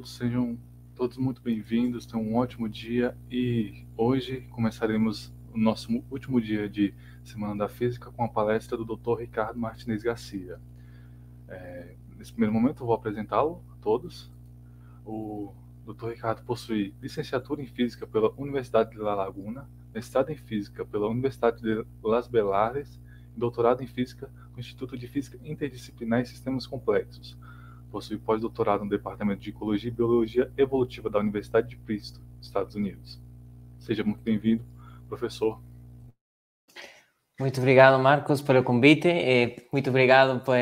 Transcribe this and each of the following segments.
todos, sejam todos muito bem-vindos, tenham um ótimo dia e hoje começaremos o nosso último dia de Semana da Física com a palestra do Dr. Ricardo Martinez Garcia. É, nesse primeiro momento, vou apresentá-lo a todos. O Dr. Ricardo possui licenciatura em Física pela Universidade de La Laguna, mestrado em Física pela Universidade de Las Belares e doutorado em Física no Instituto de Física Interdisciplinar e Sistemas Complexos, Possui pós-doutorado no Departamento de Ecologia e Biologia Evolutiva da Universidade de Princeton, Estados Unidos. Seja muito bem-vindo, professor. Muito obrigado, Marcos, pelo convite. muito obrigado por,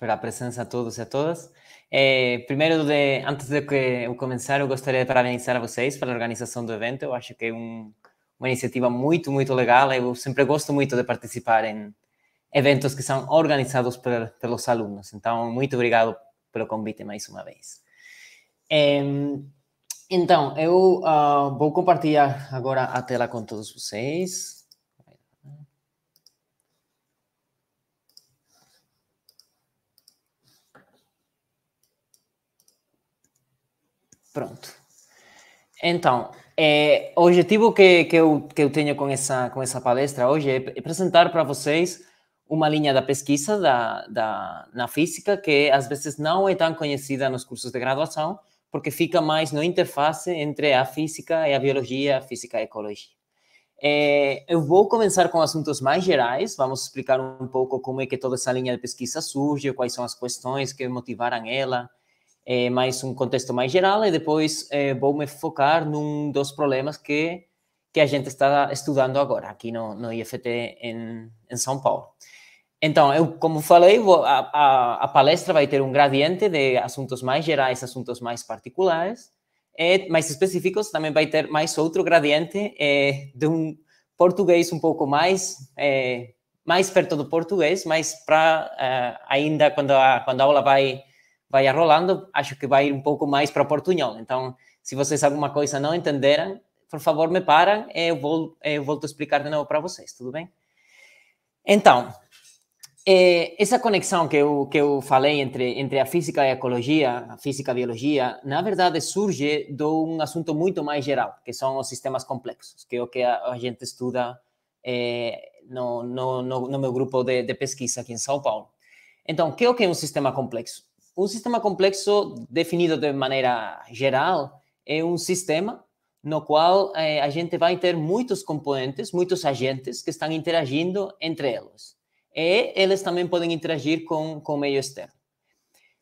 pela presença a todos e a todas. Eh, primeiro, de, antes de que eu começar, eu gostaria de parabenizar a vocês pela organização do evento. Eu acho que é um, uma iniciativa muito, muito legal. Eu sempre gosto muito de participar em eventos que são organizados por, pelos alunos. Então, muito obrigado pelo convite mais uma vez. então, eu uh, vou compartilhar agora a tela com todos vocês. Pronto. Então, é, o objetivo que, que, eu, que eu tenho com essa, com essa palestra hoje é apresentar é para vocês uma linha da pesquisa da, da, na física que às vezes não é tão conhecida nos cursos de graduação, porque fica mais na interface entre a física e a biologia, a física e eh, a ecologia. É, eu vou começar com assuntos mais gerais, vamos explicar um pouco como é que toda essa linha de pesquisa surge, quais são as questões que motivaram ela, é, eh, mais um contexto mais geral, e depois é, eh, vou me focar num dos problemas que, que a gente está estudando agora, aqui no, no IFT em, em São Paulo. Então, eu, como falei, vou, a, a, a, palestra vai ter um gradiente de assuntos mais gerais, assuntos mais particulares, e mais específicos também vai ter mais outro gradiente é, de um português um pouco mais é, mais perto do português, mas para eh, ainda quando a, quando a aula vai vai rolando, acho que vai ir um pouco mais para o portunhol. Então, se vocês alguma coisa não entenderam, por favor me param, eu vou eu volto a explicar de novo para vocês, tudo bem? Então, é, eh, essa conexão que eu, que eu falei entre, entre a física e a ecologia, a física e a biologia, na verdade surge de um assunto muito mais geral, que são os sistemas complexos, que é o que a, gente estuda é, no, no, no, no, meu grupo de, de, pesquisa aqui em São Paulo. Então, é o que é um sistema complexo? Um sistema complexo, definido de maneira geral, é um sistema no qual é, a gente vai ter muitos componentes, muitos agentes que estão interagindo entre eles e eles também podem interagir com, com o meio externo.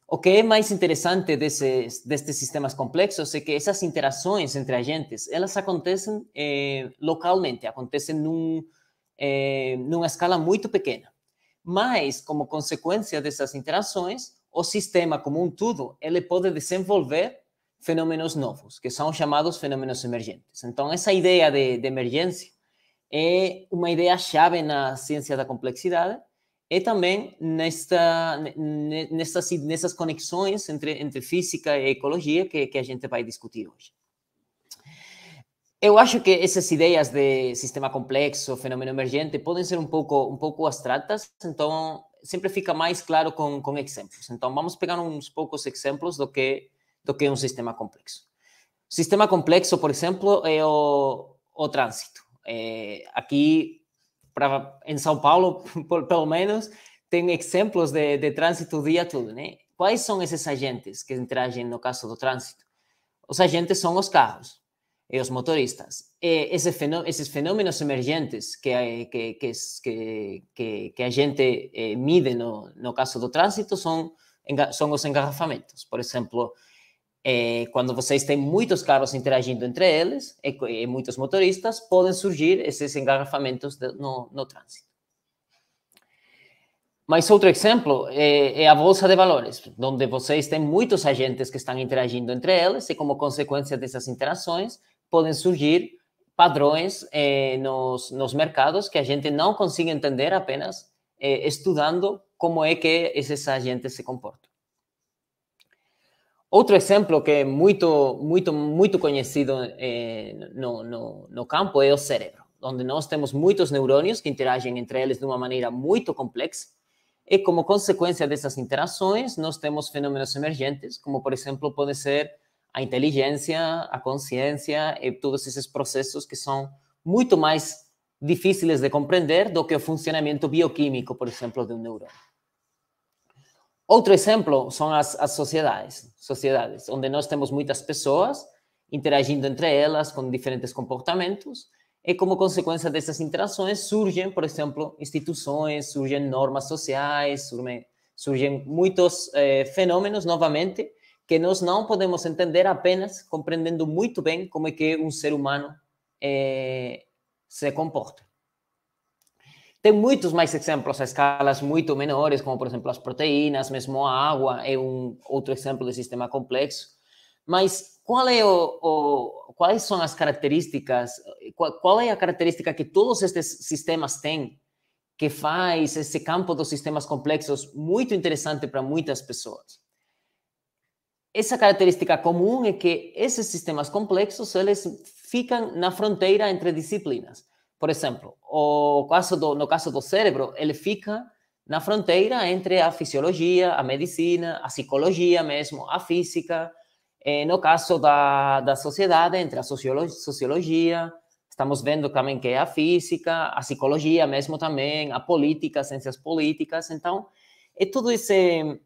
O que é mais interessante desses, destes sistemas complexos é que essas interações entre agentes, elas acontecem eh, localmente, acontecem num, eh, numa escala muito pequena. Mas, como consequência dessas interações, o sistema como um todo, ele pode desenvolver fenômenos novos, que são chamados fenômenos emergentes. Então, essa ideia de, de emergência é uma ideia-chave na ciência da complexidade e também nesta, nessas, nessas conexões entre, entre física e ecologia que, que a gente vai discutir hoje. Eu acho que essas ideias de sistema complexo, fenômeno emergente, podem ser um pouco, um pouco abstratas, então sempre fica mais claro com, com exemplos. Então vamos pegar uns poucos exemplos do que, do que um sistema complexo. sistema complexo, por exemplo, é o, o trânsito. É, aqui, pra, em São Paulo, pelo menos, tem exemplos de, de trânsito o dia todo, né? Quais são esses agentes que interagem no caso do trânsito? Os agentes são os carros e os motoristas. E esse fenômeno, esses fenômenos emergentes que, que, que, que, que a gente eh, mide no, no caso do trânsito são, são os engarrafamentos. Por exemplo, é, eh, quando vocês têm muitos carros interagindo entre eles e, e muitos motoristas, podem surgir esses engarrafamentos de, no, no, trânsito. Mas outro exemplo é, é, a bolsa de valores, onde vocês têm muitos agentes que estão interagindo entre eles e, como consequência dessas interações, podem surgir padrões é, nos, nos mercados que a gente não consiga entender apenas estudando como é que esses agentes se comportam. Outro exemplo que é muito, muito, muito conhecido eh, no, no, no, campo é o cérebro, onde nós temos muitos neurônios que interagem entre eles de uma maneira muito complexa. E como consequência dessas interações, nós temos fenômenos emergentes, como por exemplo pode ser a inteligência, a consciência e todos esses processos que são muito mais difíceis de compreender do que o funcionamento bioquímico, por exemplo, de um neurônio. Outro exemplo são as, as sociedades, sociedades onde nós temos muitas pessoas interagindo entre elas com diferentes comportamentos e como consequência dessas interações surgem, por exemplo, instituições, surgem normas sociais, surgem, surgem muitos eh, fenômenos novamente que nós não podemos entender apenas compreendendo muito bem como é que um ser humano eh, se comporta. Tem muitos mais exemplos a escalas muito menores, como por exemplo as proteínas, mesmo a água é um outro exemplo de sistema complexo. Mas qual é o, o quais são as características? Qual, qual é a característica que todos estes sistemas têm que faz esse campo dos sistemas complexos muito interessante para muitas pessoas? Essa característica comum é que esses sistemas complexos eles ficam na fronteira entre disciplinas. Por exemplo, o caso do, no caso do cérebro, ele fica na fronteira entre a fisiologia, a medicina, a psicologia mesmo, a física. E eh, no caso da, da sociedade, entre a sociologia, estamos vendo também que é a física, a psicologia mesmo também, a política, as ciências políticas. Então, é tudo esse,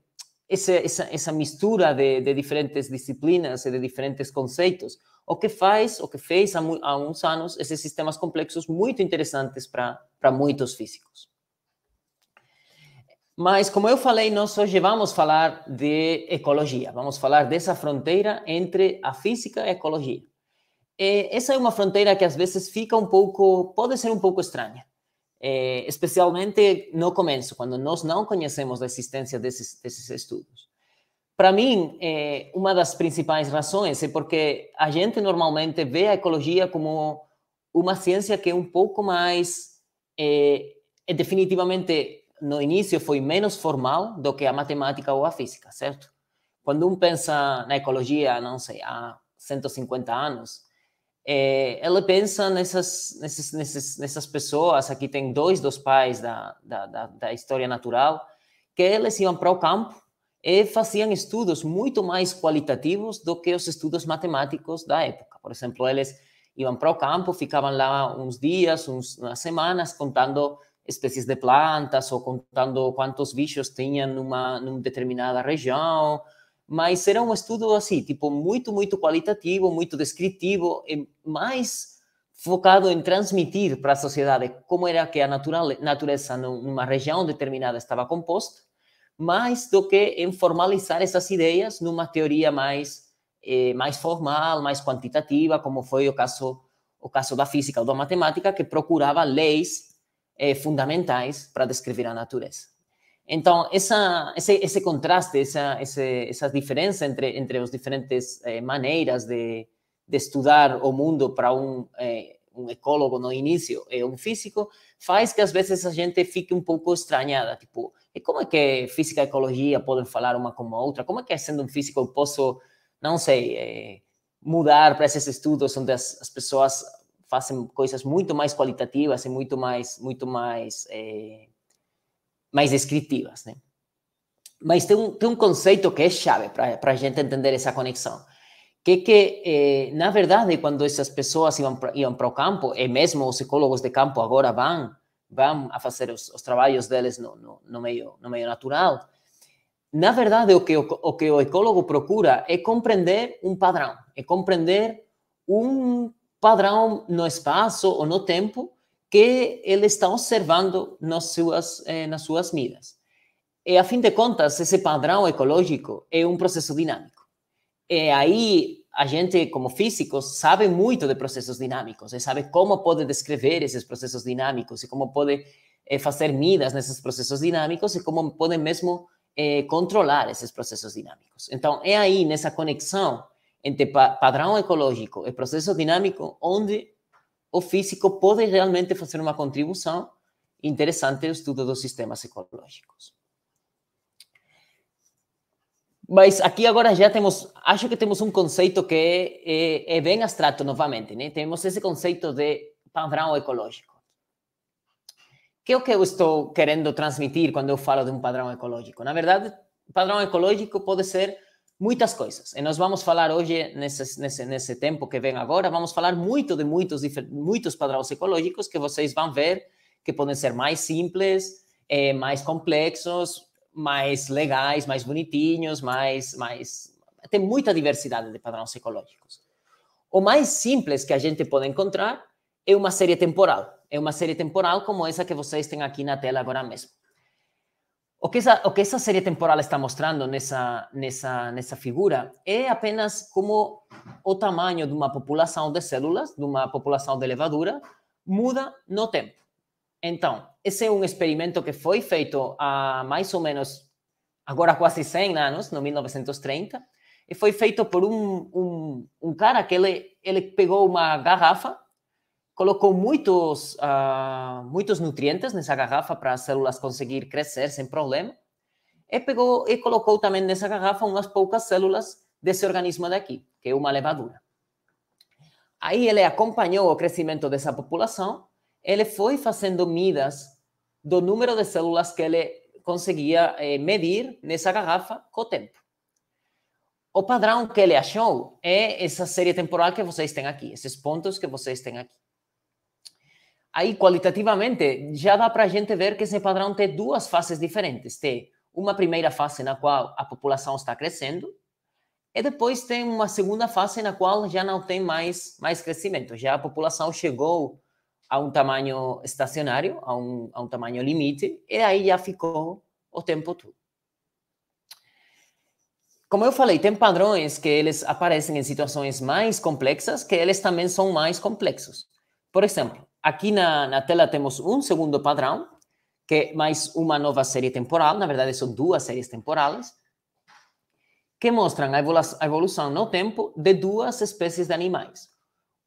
esse essa, essa mistura de, de diferentes disciplinas e de diferentes conceitos o que faz, o que fez há, há uns anos, esses sistemas complexos muito interessantes para muitos físicos. Mas, como eu falei, nós hoje vamos falar de ecologia, vamos falar dessa fronteira entre a física e a ecologia. E essa é uma fronteira que às vezes fica um pouco, pode ser um pouco estranha, é, especialmente no começo, quando nós não conhecemos a existência desses, desses estudos. Para mim, é, eh, uma das principais razões é porque a gente normalmente vê a ecologia como uma ciência que é um pouco mais. É, é definitivamente, no início, foi menos formal do que a matemática ou a física, certo? Quando um pensa na ecologia, não sei, há 150 anos, é, eh, ela pensa nessas, nessas, nessas, nessas pessoas. Aqui tem dois dos pais da, da, da, da história natural que eles iam para o campo e eh, faziam estudos muito mais qualitativos do que os estudos matemáticos da época. Por exemplo, eles iam para o campo, ficavam lá uns dias, uns, umas semanas, contando espécies de plantas ou contando quantos bichos tinham numa, numa determinada região. Mas era um estudo assim, tipo, muito, muito qualitativo, muito descritivo, e eh, mais focado em transmitir para a sociedade como era que a natureza numa região determinada estava composta mais do que em formalizar essas ideias numa teoria mais, eh, mais formal, mais quantitativa, como foi o caso, o caso da física ou da matemática, que procurava leis eh, fundamentais para descrever a natureza. Então, essa, esse, esse contraste, essa, esse, essa diferença entre, entre as diferentes eh, maneiras de, de estudar o mundo para um, eh, um ecólogo no início e um físico, faz que às vezes a gente fique um pouco estranhada, tipo, e como é que é física e ecologia podem falar uma com a outra? Como é que, é sendo um físico, eu posso, não sei, eh, mudar para esses estudos onde as, as, pessoas fazem coisas muito mais qualitativas e muito mais, muito mais, é, mais descritivas, né? Mas tem um, tem um conceito que é chave para a gente entender essa conexão que é que eh, na verdade quando essas pessoas iam para, iam para o campo e mesmo os psicólogos de campo agora vão vão a fazer os, os trabalhos deles no, no, no, meio, no meio natural. Na verdade, o que o, o que o ecólogo procura é compreender um padrão, é compreender um padrão no espaço ou no tempo que ele está observando nas suas, eh, nas suas vidas. E, a fim de contas, esse padrão ecológico é um processo dinâmico. e aí a gente, como físicos, sabe muito de processos dinâmicos e eh, sabe como pode descrever esses processos dinâmicos e como pode é, eh, fazer medidas nesses processos dinâmicos e como pode mesmo é, controlar esses processos dinâmicos. Então, é aí, nessa conexão entre pa padrão ecológico e processo dinâmico, onde o físico pode realmente fazer uma contribuição interessante ao estudo dos sistemas ecológicos. Mas aqui agora já temos, acho que temos um conceito que é, é, é bem abstrato novamente, né? Temos esse conceito de padrão ecológico. Que é o que eu estou querendo transmitir quando eu falo de um padrão ecológico? Na verdade, padrão ecológico pode ser muitas coisas. E nós vamos falar hoje, nesse, nesse, nesse tempo que vem agora, vamos falar muito de muitos, muitos padrões ecológicos que vocês vão ver que podem ser mais simples, é, mais complexos, mais legais, mais bonitinhos, mais, mais... Tem muita diversidade de padrões ecológicos. O mais simples que a gente pode encontrar é uma série temporal. É uma série temporal como essa que vocês têm aqui na tela agora mesmo. O que essa, o que essa série temporal está mostrando nessa, nessa, nessa figura é apenas como o tamanho de uma população de células, de uma população de levadura, muda no tempo. Então, esse é um experimento que foi feito há mais ou menos, agora quase 100 anos, no 1930, e foi feito por um, um, um cara que ele, ele pegou uma garrafa, colocou muitos, uh, muitos nutrientes nessa garrafa para as células conseguir crescer sem problema, e, pegou, e colocou também nessa garrafa umas poucas células desse organismo daqui, que é uma levadura. Aí ele acompanhou o crescimento dessa população ele foi fazendo medidas do número de células que ele conseguia eh, medir nessa garrafa com o tempo. O padrão que ele achou é essa série temporal que vocês têm aqui, esses pontos que vocês têm aqui. Aí, qualitativamente, já dá para a gente ver que esse padrão tem duas fases diferentes. Tem uma primeira fase na qual a população está crescendo, e depois tem uma segunda fase na qual já não tem mais, mais crescimento, já a população chegou a un tamaño estacionario, a un, a un tamaño limite, e aí já ficou o tempo todo. Como eu falei, tem padrões que eles aparecem em situações mais complexas, que eles também são mais complexos. Por exemplo, aqui na, na tela temos um segundo padrão, que é mais uma nova série temporal, na verdade são duas séries temporais, que mostram a evolução no tempo de duas espécies de animais.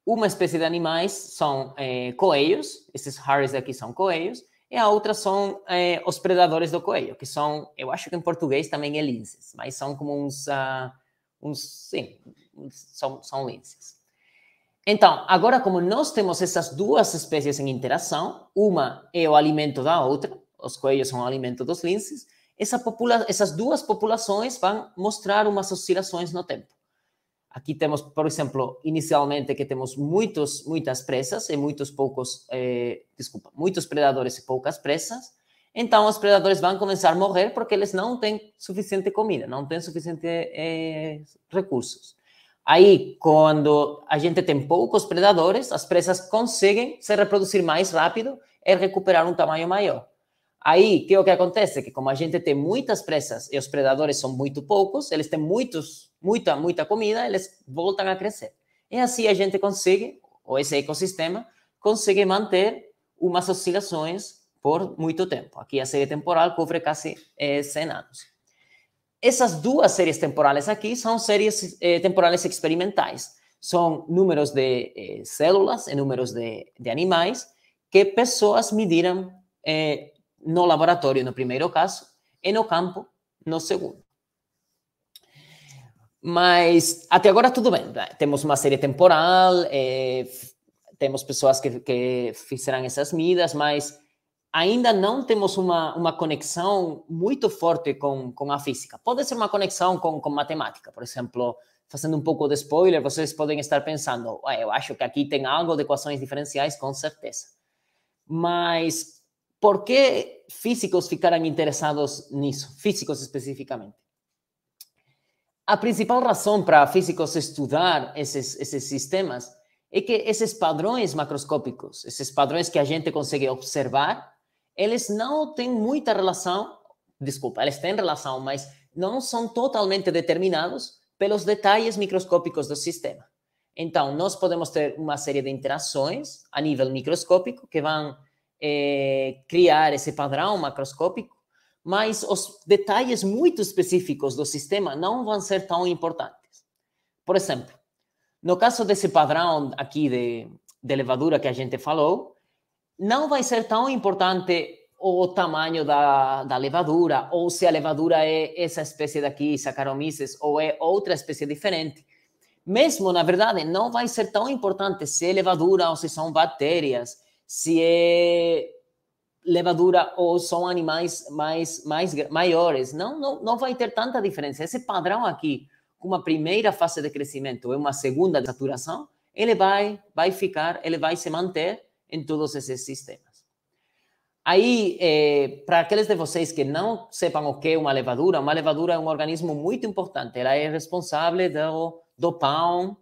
Uma espécie de animais são é, coelhos, esses hares aqui são coelhos, e a outra são é, os predadores do coelho, que são, eu acho que em português também é linces, mas são como uns, uh, uns sim, são, são linces. Então, agora como nós temos essas duas espécies em interação, uma é o alimento da outra, os coelhos são o alimento dos linces, essa essas duas populações vão mostrar umas oscilações no tempo. Aqui temos, por exemplo, inicialmente que temos muitos, muitas presas e muitos poucos, eh, desculpa, muitos predadores e poucas presas. Então, os predadores vão começar a morrer porque eles não têm suficiente comida, não têm suficiente eh, recursos. Aí, quando a gente tem poucos predadores, as presas conseguem se reproduzir mais rápido e recuperar um tamanho maior. Aí, que é o que acontece? Que como a gente tem muitas presas e os predadores são muito poucos, eles têm muitos, muita, muita comida, eles voltam a crescer. E assim a gente consegue, ou esse ecossistema, consegue manter umas oscilações por muito tempo. Aqui a série temporal cobre quase é, 100 anos. Essas duas séries temporais aqui são séries eh, temporais experimentais. São números de eh, células e números de, de, animais que pessoas mediram eh, no laboratório no primeiro caso e no campo no segundo. Mas até agora tudo bem. Né? Temos uma série temporal, é, temos pessoas que, que fizeram essas medidas, mas ainda não temos uma, uma conexão muito forte com, com a física. Pode ser uma conexão com, com matemática, por exemplo, fazendo um pouco de spoiler, vocês podem estar pensando, eu acho que aqui tem algo de equações diferenciais, com certeza. Mas por que físicos ficaram interessados nisso, físicos especificamente? A principal razão para físicos estudar esses, esses sistemas é que esses padrões macroscópicos, esses padrões que a gente consegue observar, eles não têm muita relação, desculpa, eles têm relação, mas não são totalmente determinados pelos detalhes microscópicos do sistema. Então, nós podemos ter uma série de interações a nível microscópico que vão é, criar esse padrão macroscópico, mas os detalhes muito específicos do sistema não vão ser tão importantes. Por exemplo, no caso desse padrão aqui de, de levadura que a gente falou, não vai ser tão importante o tamanho da, da levadura, ou se a levadura é essa espécie daqui, Saccharomyces, ou é outra espécie diferente. Mesmo, na verdade, não vai ser tão importante se é levadura ou se são bactérias, se é levadura ou são animais mais, mais maiores. Não, não, não vai ter tanta diferença. Esse padrão aqui, com uma primeira fase de crescimento e uma segunda de saturação, ele vai, vai ficar, ele vai se manter em todos esses sistemas. Aí, é, para aqueles de vocês que não sepam o que é uma levadura, uma levadura é um organismo muito importante. Ela é responsável do, do pão,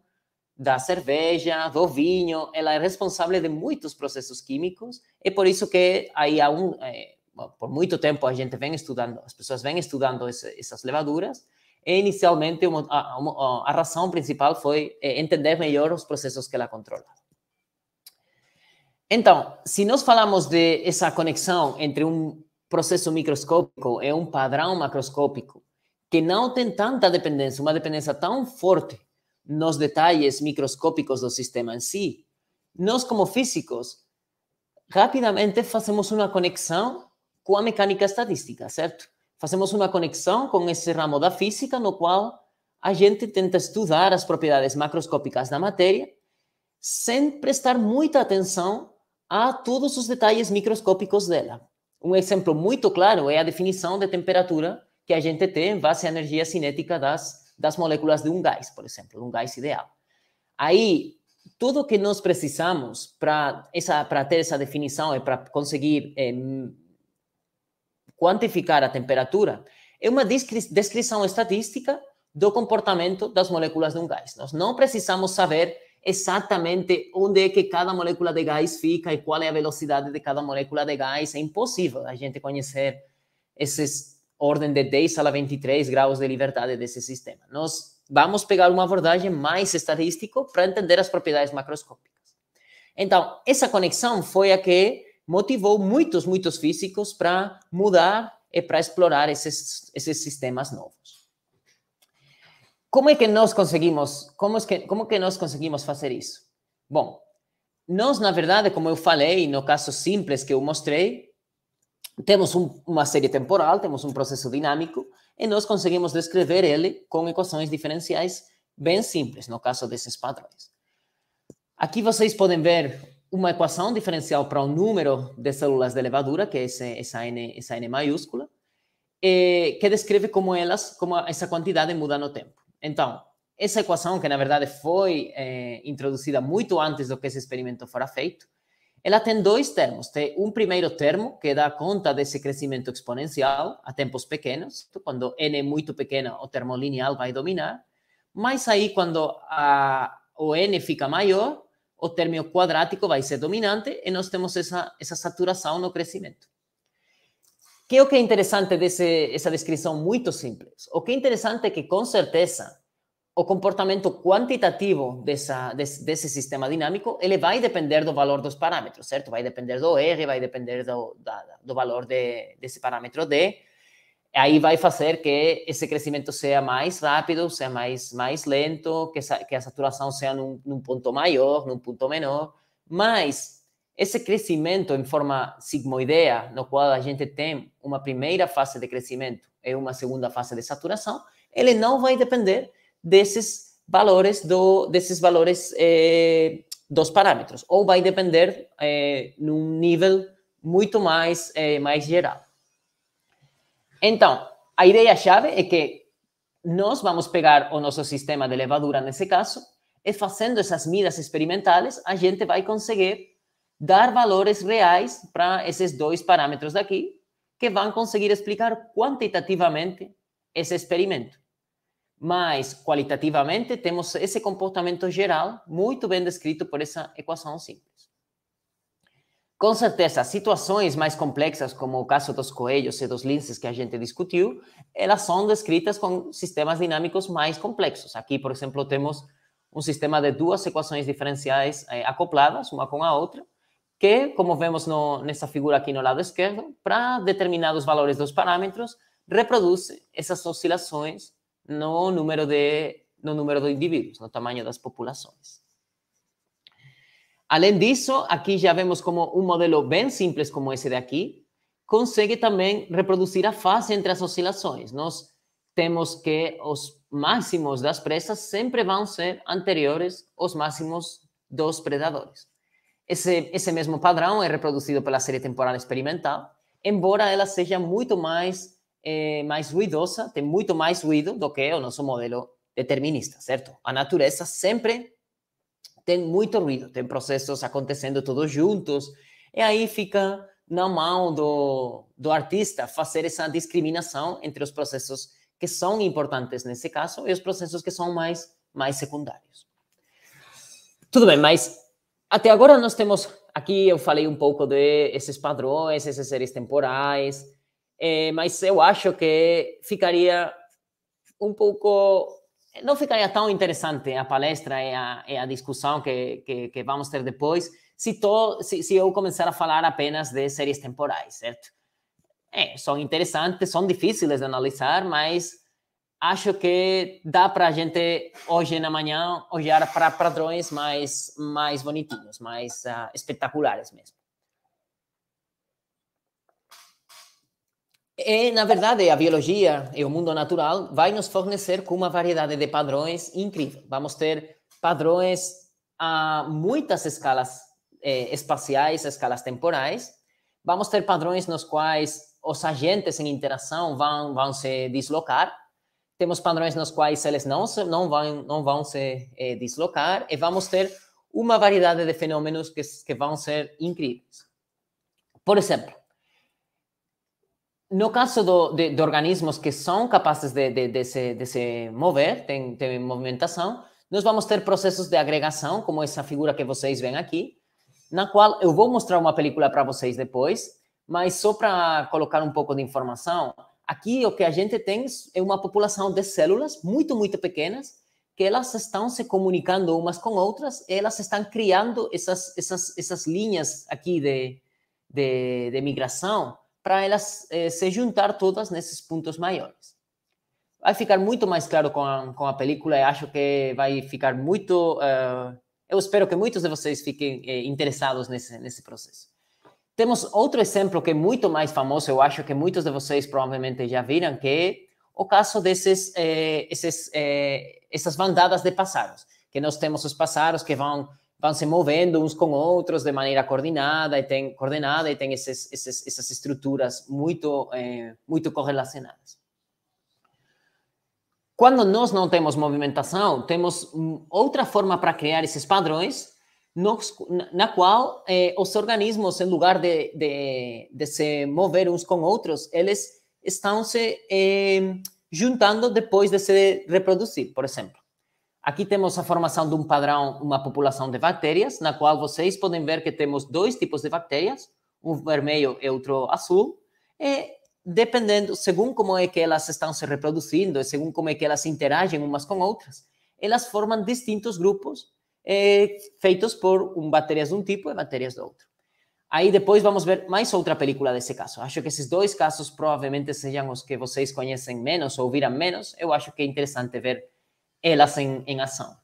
da cerveja, do vinho, ela é responsável de muitos processos químicos, e por isso que aí há um, é, por muito tempo a gente vem estudando, as pessoas vêm estudando esse, essas levaduras, e inicialmente uma, a, uma, a, razão principal foi eh, entender melhor os processos que ela controla. Então, se nós falamos de essa conexão entre um processo microscópico e um padrão macroscópico, que não tem tanta dependência, uma dependência tão forte nos detalles microscópicos do sistema em si, nós, como físicos, rapidamente fazemos uma conexão com a mecânica estadística, certo? Fazemos uma conexão com esse ramo da física no qual a gente tenta estudar as propriedades macroscópicas da matéria sem prestar muita atenção a todos os detalhes microscópicos dela. Um exemplo muito claro é a definição de temperatura que a gente tem em base à energia cinética das das moléculas de um gás, por exemplo, de um gás ideal. Aí, tudo que nós precisamos para ter essa definição e para conseguir é, quantificar a temperatura é uma descri descrição estatística do comportamento das moléculas de um gás. Nós não precisamos saber exatamente onde é que cada molécula de gás fica e qual é a velocidade de cada molécula de gás. É impossível a gente conhecer esses ordem de 10 a 23 graus de liberdade desse sistema. Nós vamos pegar uma abordagem mais estatística para entender as propriedades macroscópicas. Então, essa conexão foi a que motivou muitos, muitos físicos para mudar e para explorar esses, esses sistemas novos. Como é que nós conseguimos, como é que, como que nós conseguimos fazer isso? Bom, nós, na verdade, como eu falei, no caso simples que eu mostrei, temos um, uma série temporal, temos um processo dinâmico, e nós conseguimos descrever ele com equações diferenciais bem simples, no caso desses padrões. Aqui vocês podem ver uma equação diferencial para o número de células de levadura, que é esse, essa, N, essa N maiúscula, e, que descreve como elas, como essa quantidade muda no tempo. Então, essa equação, que na verdade foi é, introduzida muito antes do que esse experimento fora feito, ela tem dois termos. Tem um primeiro termo que dá conta desse crescimento exponencial a tempos pequenos. Quando n é muito pequeno, o termo linear vai dominar. Mas aí, quando a, o n fica maior, o termo quadrático vai ser dominante e nós temos essa, essa saturação no crescimento. Que é o que é interessante dessa descrição muito simples? O que é interessante é que, com certeza, o comportamento quantitativo dessa, desse, desse, sistema dinâmico, ele vai depender do valor dos parâmetros, certo? Vai depender do R, vai depender do, da, do valor de, desse parâmetro D. Aí vai fazer que esse crescimento seja mais rápido, seja mais, mais lento, que, essa, que a saturação seja num, num ponto maior, num ponto menor. Mas esse crescimento em forma sigmoidea, no qual a gente tem uma primeira fase de crescimento e uma segunda fase de saturação, ele não vai depender desses valores do desses valores eh, dos parâmetros ou vai depender eh, num nível muito mais eh, mais geral. Então a ideia chave é que nós vamos pegar o nosso sistema de levadura nesse caso e fazendo essas medidas experimentais a gente vai conseguir dar valores reais para esses dois parâmetros daqui que vão conseguir explicar quantitativamente esse experimento. Mas, qualitativamente, temos esse comportamento geral muito bem descrito por essa equação simples. Com certeza, situações mais complexas, como o caso dos coelhos e dos linces que a gente discutiu, elas são descritas com sistemas dinâmicos mais complexos. Aqui, por exemplo, temos um sistema de duas equações diferenciais eh, acopladas, uma com a outra, que, como vemos no, nessa figura aqui no lado esquerdo, para determinados valores dos parâmetros, reproduz essas oscilações no número de, no número de indivíduos, no tamanho das populações. Além disso, aqui já vemos como um modelo bem simples como esse daqui consegue também reproduzir a fase entre as oscilações. Nós temos que os máximos das presas sempre vão ser anteriores aos máximos dos predadores. Esse, esse mesmo padrão é reproduzido pela série temporal experimental, embora ela seja muito mais é, eh, mais ruidosa, tem muito mais ruído do que o nosso modelo determinista, certo? A natureza sempre tem muito ruído, tem processos acontecendo todos juntos, e aí fica na mão do, do artista fazer essa discriminação entre os processos que são importantes nesse caso e os processos que são mais, mais secundários. Tudo bem, mas até agora nós temos. Aqui eu falei um pouco desses padrões, esses seres temporais, é, mas eu acho que ficaria um pouco. Não ficaria tão interessante a palestra e a, e a discussão que, que, que, vamos ter depois se, to, se, se eu começar a falar apenas de séries temporais, certo? É, eh, são interessantes, são difíceis de analisar, mas acho que dá para a gente hoje na manhã olhar para padrões mais mais bonitinhos, mais uh, ah, espetaculares mesmo. É, na verdade, a biologia e o mundo natural vai nos fornecer com uma variedade de padrões incrível. Vamos ter padrões a muitas escalas é, espaciais, escalas temporais. Vamos ter padrões nos quais os agentes em interação vão, vão se deslocar. Temos padrões nos quais eles não, se, não, vão, não vão se é, deslocar. E vamos ter uma variedade de fenômenos que, que vão ser incríveis. Por exemplo, no caso do, de, de, organismos que são capazes de, de, se, de, se, mover, tem, tem movimentação, nós vamos ter processos de agregação, como essa figura que vocês veem aqui, na qual eu vou mostrar uma película para vocês depois, mas só para colocar um pouco de informação, aqui o que a gente tem é uma população de células muito, muito pequenas, que elas estão se comunicando umas com outras, elas estão criando essas, essas, essas linhas aqui de, de, de migração, para elas eh, se juntar todas nesses pontos maiores. Vai ficar muito mais claro com a, com a película e acho que vai ficar muito. Uh, eu espero que muitos de vocês fiquem eh, interessados nesse, nesse processo. Temos outro exemplo que é muito mais famoso, eu acho que muitos de vocês provavelmente já viram, que é o caso desses eh, esses, eh, essas bandadas de pássaros, que nós temos os pássaros que vão vão se movendo uns com outros de maneira coordenada e tem coordenada e tem esses, esses, essas estruturas muito é, muito correlacionadas. Quando nós não temos movimentação, temos mm, outra forma para criar esses padrões, nos, na qual eh, os organismos, em lugar de, de, de, se mover uns com outros, eles estão se eh, juntando depois de se reproduzir, por exemplo. Aqui temos a formação de um padrão, uma população de bactérias, na qual vocês podem ver que temos dois tipos de bactérias, um vermelho e outro azul, e dependendo, segundo como é que elas estão se reproduzindo, e segundo como é que elas interagem umas com outras, elas formam distintos grupos eh, feitos por um, bactérias de um tipo e bactérias do outro. Aí depois vamos ver mais outra película desse caso. Acho que esses dois casos provavelmente sejam os que vocês conhecem menos ou viram menos. Eu acho que é interessante ver elas em, em ação.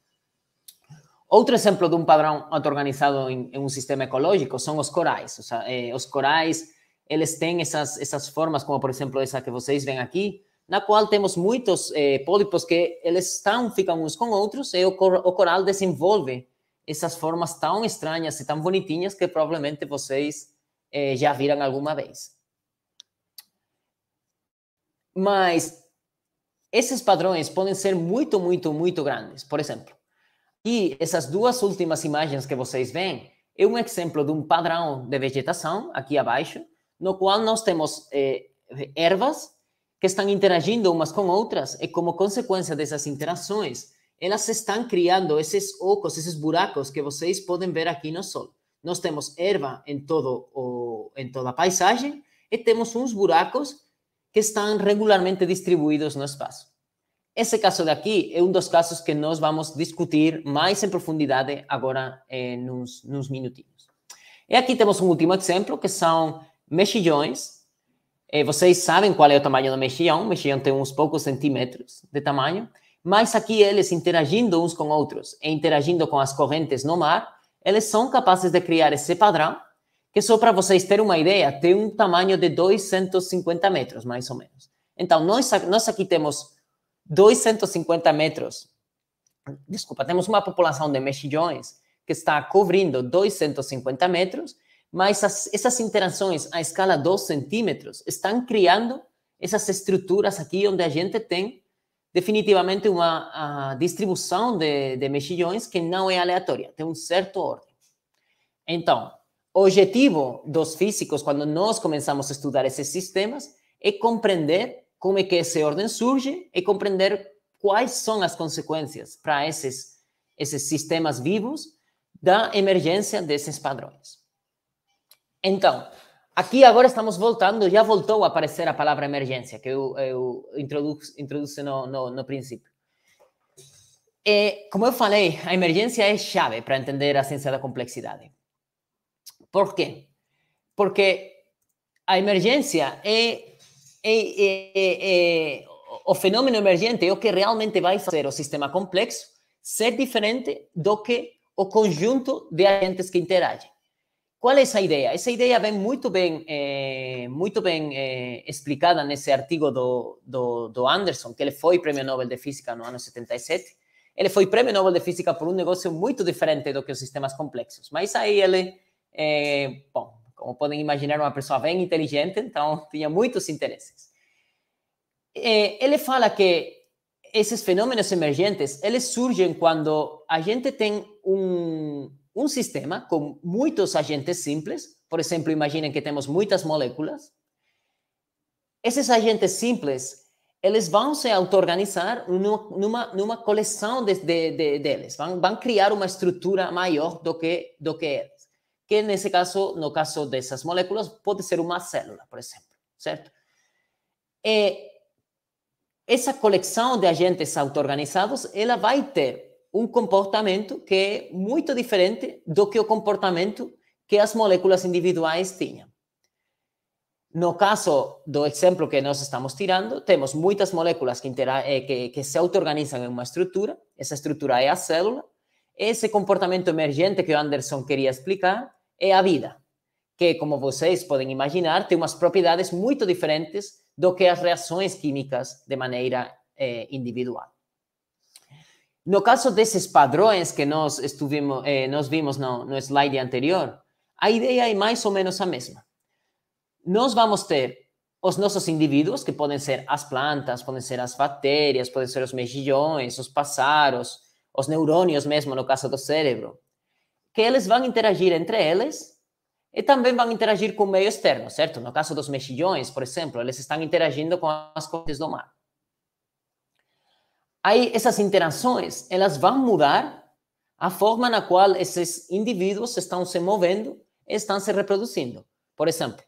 Outro exemplo de um padrão auto-organizado em, em, um sistema ecológico são os corais. Eh, os corais, eles têm essas, essas formas, como por exemplo essa que vocês veem aqui, na qual temos muitos eh, pólipos que eles estão, ficam uns com outros, e o, cor, o coral desenvolve essas formas tão estranhas e tão bonitinhas que provavelmente vocês já eh, viram alguma vez. Mas esses padrões podem ser muito, muito, muito grandes. Por exemplo, e essas duas últimas imagens que vocês veem é um exemplo de um padrão de vegetação aqui abaixo, no qual nós temos eh, ervas que estão interagindo umas com outras e como consequência dessas interações, elas estão criando esses ocos, esses buracos que vocês podem ver aqui no sol. Nós temos erva em todo o, em toda a paisagem e temos uns buracos que están regularmente distribuidos no espacio. Esse caso daqui é um dos casos que nós vamos discutir mais em profundidade agora eh, nos, nos minutinhos. E aqui temos um último exemplo, que são mexilhões. vocês sabem qual é o tamanho do mexilhão. O mexilhão tem uns poucos centímetros de tamanho. Mas aqui eles interagindo uns com outros e interagindo com as correntes no mar, eles são capazes de criar esse padrão que só para vocês terem uma ideia, tem um tamanho de 250 metros, mais ou menos. Então, nós, nós aqui temos 250 metros, desculpa, temos uma população de mexilhões que está cobrindo 250 metros, mas as, essas interações à escala 2 centímetros estão criando essas estruturas aqui onde a gente tem definitivamente uma distribuição de, de mexilhões que não é aleatória, tem um certo ordem. Então, objetivo dos físicos, quando nós começamos a estudar esses sistemas, é compreender como é que essa ordem surge e compreender quais são as consequências para esses, esses sistemas vivos da emergência desses padrões. Então, aqui agora estamos voltando, já voltou a aparecer a palavra emergência, que eu, eu introduzo, introduzo no, no, no princípio. E, eh, como eu falei, a emergência é chave para entender a ciência da complexidade. Por quê? Porque a emergência é, é, é, é, é o fenômeno emergente é o que realmente vai fazer o sistema complexo ser diferente do que o conjunto de agentes que interagem. Qual é essa ideia? Essa ideia vem muito bem, é, muito bem é, explicada nesse artigo do, do, do, Anderson, que ele foi prêmio Nobel de Física no ano 77. Ele foi prêmio Nobel de Física por um negócio muito diferente do que os sistemas complexos, mas aí ele é, bom, como podem imaginar, uma pessoa bem inteligente, então tinha muitos interesses. É, ele fala que esses fenômenos emergentes, eles surgem quando a gente tem um, um sistema com muitos agentes simples, por exemplo, imaginem que temos muitas moléculas. Esses agentes simples, eles vão se auto-organizar numa, numa coleção de, de, de, deles, vão, vão criar uma estrutura maior do que, do que eles que nesse caso, no caso dessas moléculas, pode ser uma célula, por exemplo, certo? E eh, essa coleção de agentes autoorganizados, ela vai ter um comportamento que é muito diferente do que o comportamento que as moléculas individuais tinham. No caso do exemplo que nós estamos tirando, temos muitas moléculas que, eh, que, que se auto-organizam em uma estrutura, essa estrutura é a célula, esse comportamento emergente que o Anderson queria explicar, é a vida, que, como vocês podem imaginar, tem umas propriedades muito diferentes do que as reações químicas de maneira eh, individual. No caso desses padrões que nós, estivemos, eh, nós vimos no, no slide anterior, a ideia é mais ou menos a mesma. Nós vamos ter os nossos indivíduos, que podem ser as plantas, podem ser as bactérias, podem ser os mexilhões, os pássaros, os neurônios mesmo, no caso do cérebro, que eles vão interagir entre eles e também vão interagir com o meio externo, certo? No caso dos mexilhões, por exemplo, eles estão interagindo com as correntes do mar. Aí essas interações, elas vão mudar a forma na qual esses indivíduos estão se movendo e estão se reproduzindo. Por exemplo,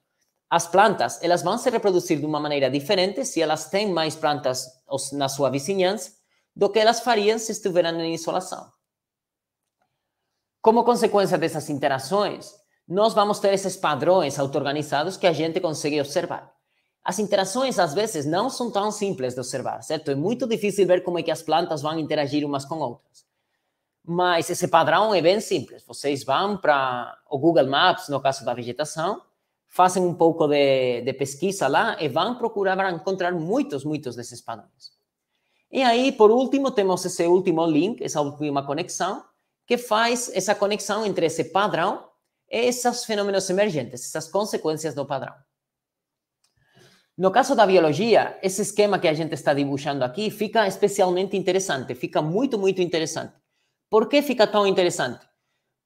as plantas, elas vão se reproduzir de uma maneira diferente se elas têm mais plantas na sua vizinhança do que elas fariam se estiverem em isolação. Como consequência dessas interações, nós vamos ter esses padrões auto-organizados que a gente consegue observar. As interações, às vezes, não são tão simples de observar, certo? É muito difícil ver como é que as plantas vão interagir umas com outras. Mas esse padrão é bem simples. Vocês vão para o Google Maps, no caso da vegetação, fazem um pouco de, de pesquisa lá e vão procurar para encontrar muitos, muitos desses padrões. E aí, por último, temos esse último link, essa última conexão, que faz essa conexão entre esse padrão e esses fenômenos emergentes, essas consequências do padrão. No caso da biologia, esse esquema que a gente está dibujando aqui fica especialmente interessante, fica muito, muito interessante. Por que fica tão interessante?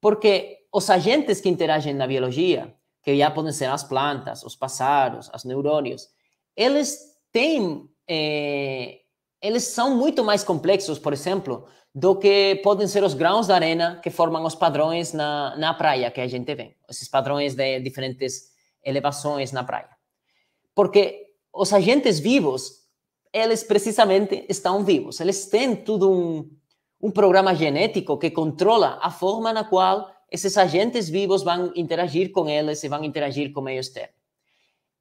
Porque os agentes que interagem na biologia, que já podem ser as plantas, os pássaros, as neurônios, eles têm. Eh, eles são muito mais complexos, por exemplo, do que podem ser os grãos da arena que formam os padrões na, na praia que a gente vê, esses padrões de diferentes elevações na praia. Porque os agentes vivos, eles precisamente estão vivos, eles têm tudo um, um programa genético que controla a forma na qual esses agentes vivos vão interagir com eles e vão interagir com o meio externo.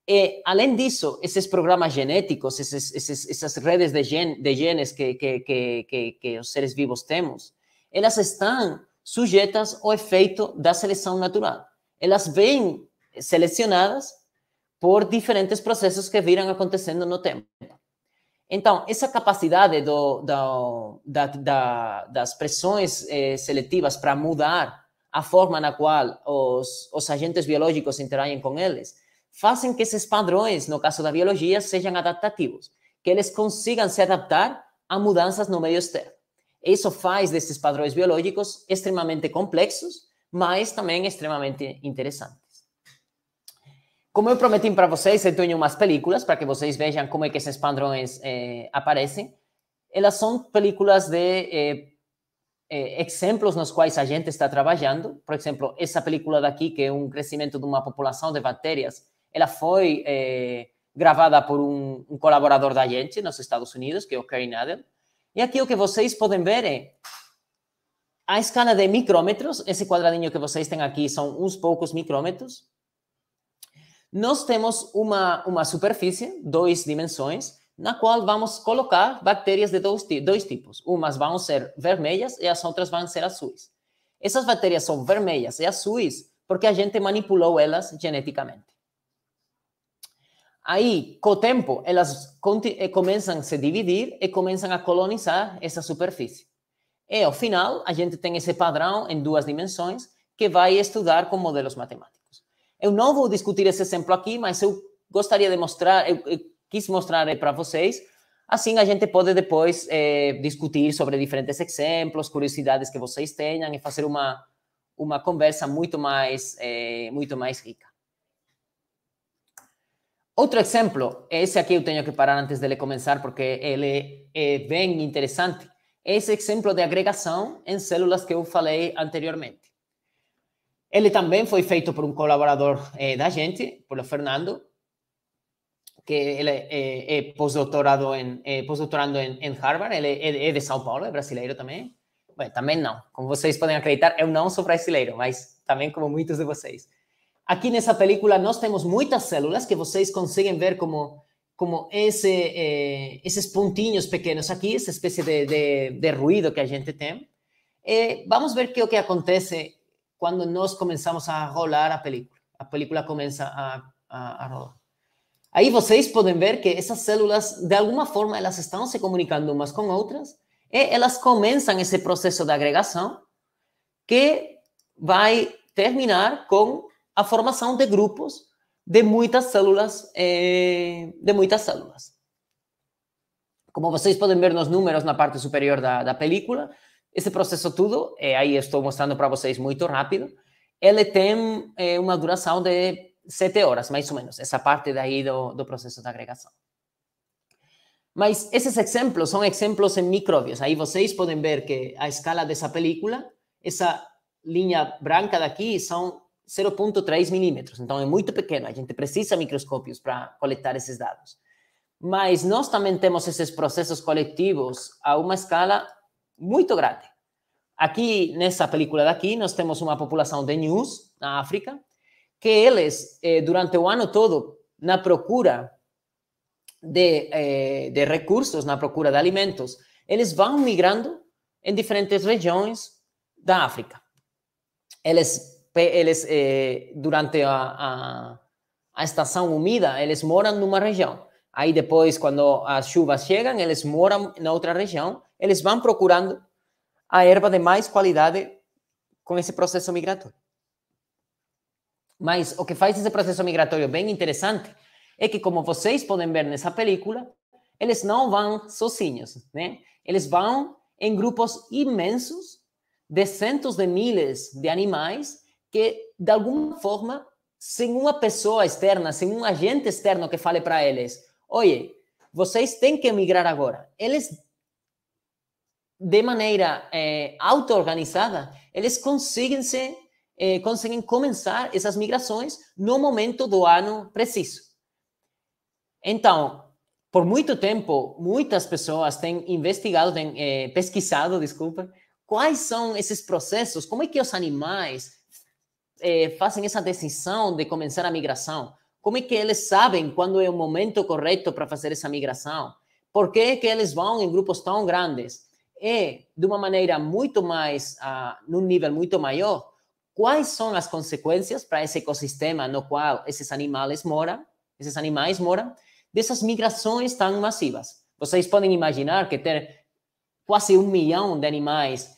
Eh, além disso, esses programas genéticos, esses, esses, essas redes de, gen, de genes que, que, que, que, os seres vivos temos, elas estão sujeitas ao efeito da seleção natural. Elas vêm selecionadas por diferentes processos que viram acontecendo no tempo. Então, essa capacidade do, do, da, da, das pressões eh, seletivas para mudar a forma na qual os, os agentes biológicos interagem com eles fazem que esses padrões, no caso da biologia, sejam adaptativos, que eles consigam se adaptar a mudanças no meio externo. Isso faz desses padrões biológicos extremamente complexos, mas também extremamente interessantes. Como eu prometi para vocês, eu tenho umas películas para que vocês vejam como é que esses padrões eh, aparecem. Elas são películas de eh, eh, exemplos nos quais a gente está trabalhando. Por exemplo, essa película daqui, que é um crescimento de uma população de bactérias ela foi é, gravada por um, um, colaborador da gente nos Estados Unidos, que é o Kerry Nadel. E aqui o que vocês podem ver é a escala de micrômetros. Esse quadradinho que vocês têm aqui são uns poucos micrômetros. Nós temos uma, uma superfície, duas dimensões, na qual vamos colocar bactérias de dois, dois tipos. Umas vão ser vermelhas e as outras vão ser azuis. Essas bactérias são vermelhas e azuis porque a gente manipulou elas geneticamente. Aí, com o tempo, elas eh, começam a se dividir e começam a colonizar essa superfície. E, ao final, a gente tem esse padrão em duas dimensões que vai estudar com modelos matemáticos. Eu não vou discutir esse exemplo aqui, mas eu gostaria de mostrar, eu, eu quis mostrar para vocês, assim a gente pode depois é, discutir sobre diferentes exemplos, curiosidades que vocês tenham e fazer uma, uma conversa muito mais, é, muito mais rica. Outro exemplo, esse aqui eu tenho que parar antes de começar, porque ele é bem interessante. Esse exemplo de agregação em células que eu falei anteriormente. Ele também foi feito por um colaborador eh, da gente, pelo Fernando, que ele eh, é, é pós-doutorado em, é eh, pós em, em, Harvard, ele é, é, de São Paulo, é brasileiro também. Bem, também não, como vocês podem acreditar, eu não sou brasileiro, mas também como muitos de vocês. Aqui nessa película nós temos muitas células que vocês conseguem ver como como esse, eh, esses pontinhos pequenos aqui, essa espécie de, de, de ruído que a gente tem. E eh, vamos ver que, o que acontece quando nós começamos a rolar a película. A película começa a, a, a rolar. Aí vocês podem ver que essas células, de alguma forma, elas estão se comunicando umas com outras e eh, elas começam esse processo de agregação que vai terminar com a formação de grupos de muitas células, eh, de muitas células. Como vocês podem ver nos números na parte superior da, da película, esse processo tudo, eh, aí estou mostrando para vocês muito rápido, ele tem eh, uma duração de sete horas, mais ou menos, essa parte daí do, do processo de agregação. Mas esses exemplos são exemplos em micróbios. Aí vocês podem ver que a escala dessa película, essa linha branca daqui, são 0,3 milímetros, então é muito pequeno, a gente precisa de microscópios para coletar esses dados. Mas nós também temos esses processos coletivos a uma escala muito grande. Aqui, nessa película daqui, nós temos uma população de news na África, que eles, eh, durante o ano todo, na procura de, eh, de recursos, na procura de alimentos, eles vão migrando em diferentes regiões da África. Eles eles eh, durante a, a, a, estação úmida eles moram numa região. Aí depois, quando as chuvas chegam, eles moram na outra região. Eles vão procurando a erva de mais qualidade com esse processo migratório. Mas o que faz esse processo migratório bem interessante é que, como vocês podem ver nessa película, eles não vão sozinhos, né? ¿eh? Eles vão em grupos imensos de centos de milhares de animais que, de alguma forma, sem uma pessoa externa, sem um agente externo que fale para eles: olha, vocês têm que migrar agora. Eles, de maneira é, auto-organizada, eles conseguem, se, é, eh, conseguem começar essas migrações no momento do ano preciso. Então, por muito tempo, muitas pessoas têm investigado, têm é, pesquisado, desculpa, quais são esses processos, como é que os animais eh, fazem essa decisão de começar a migração? Como é que eles sabem quando é o momento correto para fazer essa migração? Por que, é que eles vão em grupos tão grandes? E, de uma maneira muito mais, ah, num nível muito maior, quais são as consequências para esse ecossistema no qual esses animais moram, esses animais moram, dessas migrações tão massivas? Vocês podem imaginar que ter quase um milhão de animais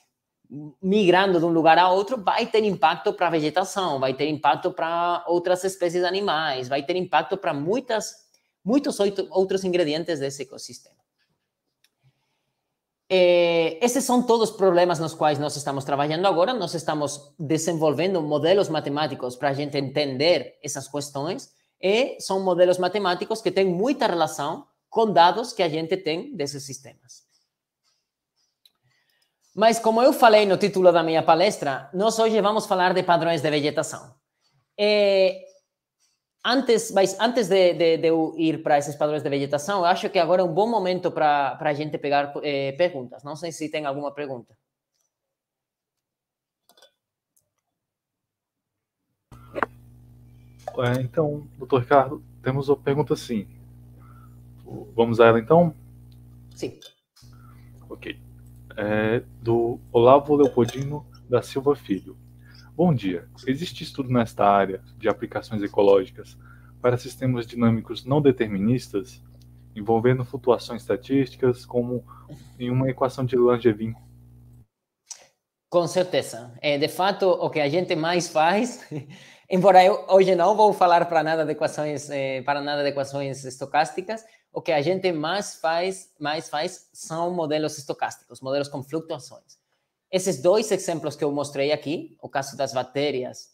migrando de um lugar a outro, vai ter impacto para a vegetação, vai ter impacto para outras espécies de animais, vai ter impacto para muitas, muitos outros ingredientes desse ecossistema. É, esses são todos os problemas nos quais nós estamos trabalhando agora. Nós estamos desenvolvendo modelos matemáticos para a gente entender essas questões e são modelos matemáticos que têm muita relação com dados que a gente tem desses sistemas. Mas como eu falei no título da minha palestra, nós hoje vamos falar de padrões de vegetação. É, antes, mas antes de, de, de eu ir para esses padrões de vegetação, eu acho que agora é um bom momento para a gente pegar eh, perguntas. Não sei se tem alguma pergunta. É, então, doutor Ricardo, temos uma pergunta sim. Vamos a ela então? Sim é, do Olavo Leopoldino da Silva Filho. Bom dia. Existe estudo nesta área de aplicações ecológicas para sistemas dinâmicos não deterministas, envolvendo flutuações estatísticas, como em uma equação de Langevin? Com certeza. É, de fato, o que a gente mais faz, embora eu hoje não vou falar para nada de equações, é, para nada de equações estocásticas, o que a gente mais faz, mais faz são modelos estocásticos, modelos com flutuações. Esses dois exemplos que eu mostrei aqui, o caso das bactérias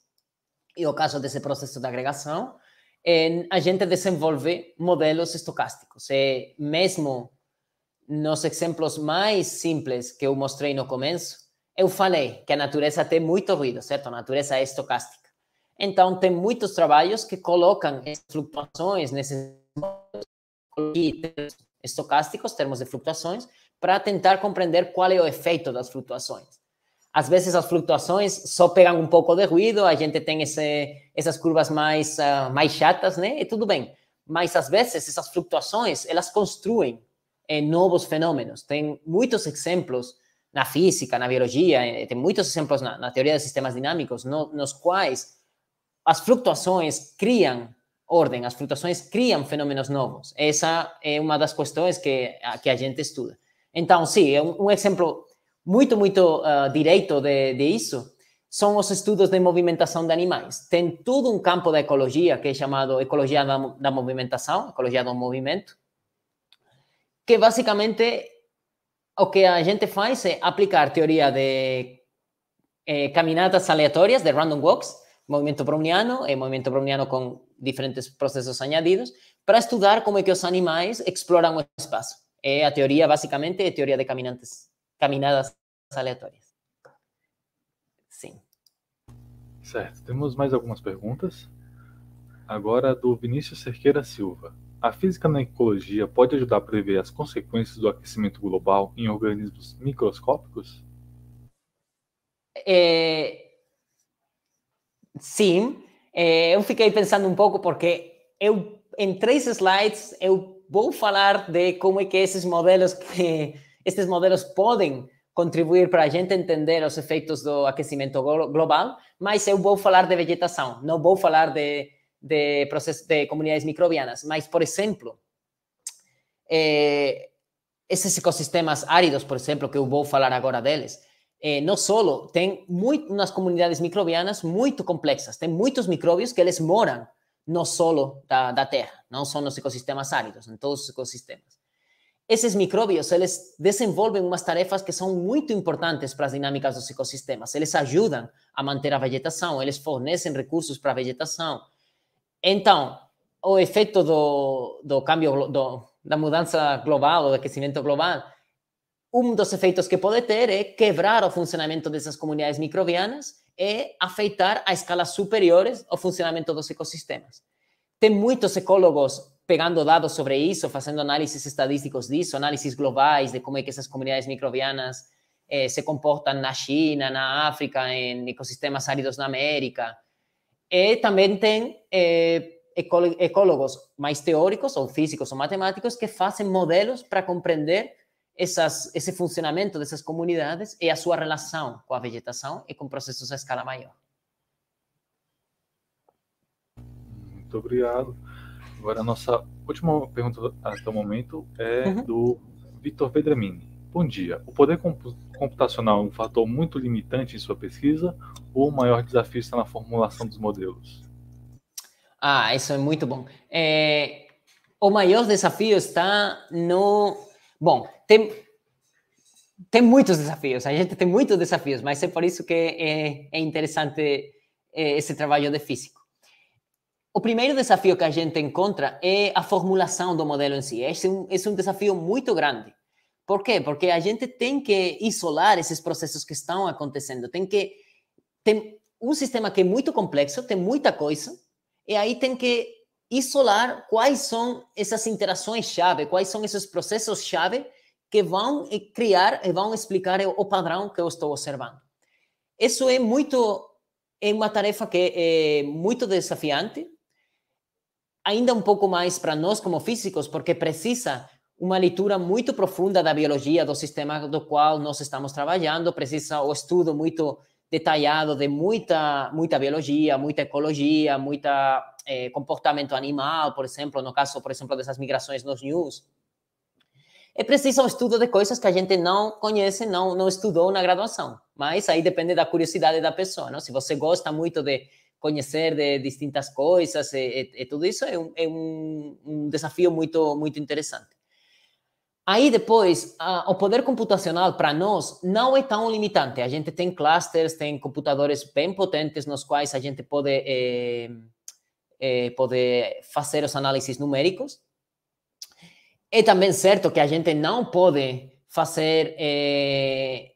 e o caso desse processo de agregação, é, a gente desenvolve modelos estocásticos. É, mesmo nos exemplos mais simples que eu mostrei no começo, eu falei que a natureza tem muito ruído, certo? A natureza é estocástica. Então, tem muitos trabalhos que colocam essas flutuações nesses modelos estocásticos, termos de flutuações, para tentar compreender qual é o efeito das flutuações. Às vezes as flutuações só pegam um pouco de ruído, a gente tem esse, essas curvas mais, uh, ah, mais chatas, né? E tudo bem. Mas às vezes essas flutuações, elas construem eh, novos fenômenos. Tem muitos exemplos na física, na biologia, eh, tem muitos exemplos na, na teoria de sistemas dinâmicos, no, nos quais as flutuações criam ordem, as flutuações criam fenômenos novos. Essa é uma das questões que, que a gente estuda. Então, sim, é um, um exemplo muito, muito uh, eh, direito de, de isso são os estudos de movimentação de animais. Tem todo um campo da ecologia que é chamado ecologia da, da movimentação, ecologia do movimento, que basicamente o que a gente faz é aplicar teoria de eh, caminatas aleatórias, de random walks, movimento browniano, e movimento browniano com diferentes procesos añadidos para estudar como é que os animais exploram o espaço. É a teoria, basicamente, é a teoria de caminantes, caminadas aleatórias. Sim. Certo. Temos mais algumas perguntas. Agora do Vinícius Cerqueira Silva. A física na ecologia pode ajudar a prever as consequências do aquecimento global em organismos microscópicos? É... Sim, eh, eu fiquei pensando um pouco porque eu em três slides eu vou falar de como é que esses modelos que estes modelos podem contribuir para a gente entender os efeitos do aquecimento global, mas eu vou falar de vegetação, não vou falar de de processos de comunidades microbianas, mas por exemplo, é, esses ecossistemas áridos, por exemplo, que eu vou falar agora deles, eh, não só tem muito, comunidades microbianas muito complexas, tem muitos micróbios que eles moram no solo da, da terra, não só nos ecossistemas áridos, em todos os ecossistemas. Esses micróbios, eles desenvolvem umas tarefas que são muito importantes para as dinâmicas dos ecossistemas. Eles ajudam a manter a vegetação, eles fornecem recursos para a vegetação. Então, o efeito do, do cambio, do, da mudança global, do aquecimento global, um dos efeitos que pode ter é quebrar o funcionamento dessas comunidades microbianas e afetar a escalas superiores o funcionamento dos ecossistemas. Tem muitos ecólogos pegando dados sobre isso, fazendo análises estadísticos disso, análises globais de como é que essas comunidades microbianas eh, se comportam na China, na África, em ecossistemas áridos na América. E também tem eh, ecólogos mais teóricos, ou físicos, ou matemáticos, que fazem modelos para compreender essas, esse funcionamento dessas comunidades e a sua relação com a vegetação e com processos a escala maior. Muito obrigado. Agora, a nossa última pergunta até o momento é uhum. do Vitor Pedramini. Bom dia. O poder computacional é um fator muito limitante em sua pesquisa ou o maior desafio está na formulação dos modelos? Ah, isso é muito bom. É, o maior desafio está no. Bom, tem, tem muitos desafios, a gente tem muitos desafios, mas é por isso que é, é interessante é, esse trabalho de físico. O primeiro desafio que a gente encontra é a formulação do modelo em si. é um, é um desafio muito grande. Por quê? Porque a gente tem que isolar esses processos que estão acontecendo. Tem que tem um sistema que é muito complexo, tem muita coisa, e aí tem que isolar quais são essas interações chave, quais são esses processos chave que vão criar e vão explicar o padrão que eu estou observando. Isso é muito é uma tarefa que é muito desafiante, ainda um pouco mais para nós como físicos, porque precisa uma leitura muito profunda da biologia do sistema do qual nós estamos trabalhando, precisa o estudo muito detalhado de muita muita biologia, muita ecologia, muita eh, comportamento animal, por exemplo, no caso, por exemplo, dessas migrações nos news. É preciso um estudo de coisas que a gente não conhece, não, não estudou na graduação. Mas aí depende da curiosidade da pessoa. Não? Se você gosta muito de conhecer de distintas coisas e, e, e tudo isso, é, um, é um, um, desafio muito, muito interessante. Aí depois, a, o poder computacional para nós não é tão limitante. A gente tem clusters, tem computadores bem potentes nos quais a gente pode, é, é, pode fazer os análises numéricos. É também certo que a gente não pode fazer é, eh,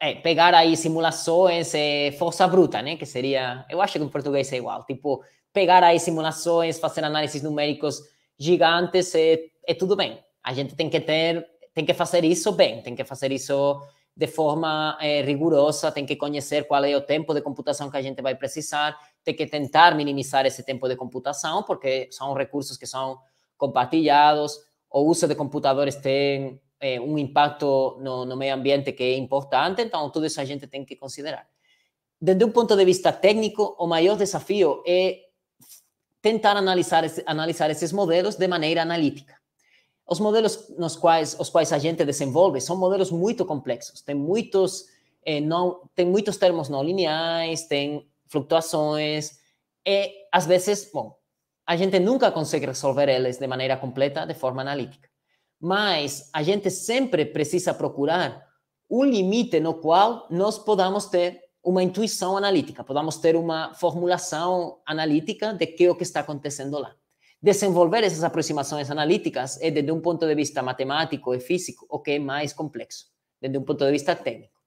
é, eh, pegar aí simulações é, eh, força bruta, né? Que seria, eu acho que em português é igual, tipo pegar aí simulações, fazer análises numéricos gigantes, é, é tudo bem. A gente tem que ter, tem que fazer isso bem, tem que fazer isso de forma é, rigorosa, tem que conhecer qual é o tempo de computação que a gente vai precisar, tem que tentar minimizar esse tempo de computação, porque são recursos que são compartilhados, o uso de computadores tem eh, um impacto no, no, meio ambiente que é importante, então tudo isso a gente tem que considerar. Desde um ponto de vista técnico, o maior desafio é tentar analisar, analisar esses modelos de maneira analítica. Os modelos nos quais, os quais a gente desenvolve são modelos muito complexos, tem muitos, é, eh, não, tem muitos termos não lineares, tem flutuações, e às vezes, bom, a gente nunca consegue resolver elas de maneira completa, de forma analítica. Mas a gente sempre precisa procurar um limite no qual nós podamos ter uma intuição analítica, podamos ter uma formulação analítica de que é o que está acontecendo lá. Desenvolver essas aproximações analíticas é, desde um ponto de vista matemático e físico, o que é mais complexo, desde um ponto de vista técnico.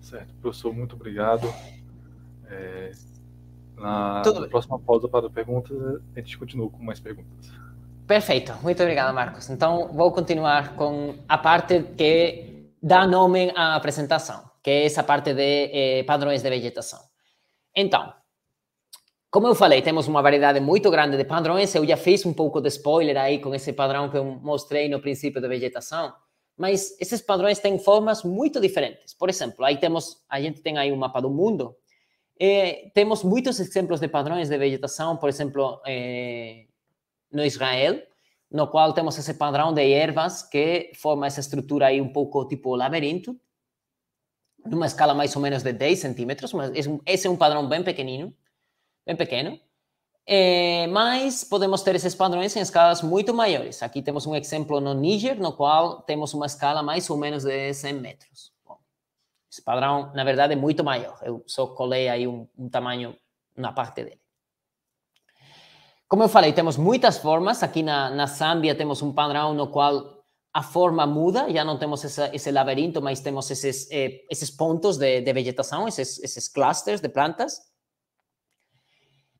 Certo, professor, muito obrigado. É... Na, na próxima pausa para perguntas, a gente continua com mais perguntas. Perfeito, muito obrigado, Marcos. Então, vou continuar com a parte que dá nome à apresentação, que é essa parte de eh, padrões de vegetação. Então, como eu falei, temos uma variedade muito grande de padrões. Eu já fiz um pouco de spoiler aí com esse padrão que eu mostrei no princípio da vegetação, mas esses padrões têm formas muito diferentes. Por exemplo, aí temos, a gente tem aí um mapa do mundo eh, temos muitos exemplos de padrões de vegetação, por exemplo, eh, no Israel, no qual temos esse padrão de ervas que forma essa estrutura aí um pouco tipo labirinto, numa escala mais ou menos de 10 centímetros, mas esse é um padrão bem pequenino, bem pequeno. É, eh, mas podemos ter esses padrões em escalas muito maiores. Aqui temos um exemplo no Níger, no qual temos uma escala mais ou menos de 100 metros. Esse padrão, na verdade, é muito maior. Eu só colei aí um, um tamanho na parte dele. Como eu falei, temos muitas formas. Aqui na, na Zâmbia temos um padrão no qual a forma muda, já não temos essa, esse labirinto, mas temos esses, eh, esses pontos de, de vegetação, esses, esses clusters de plantas.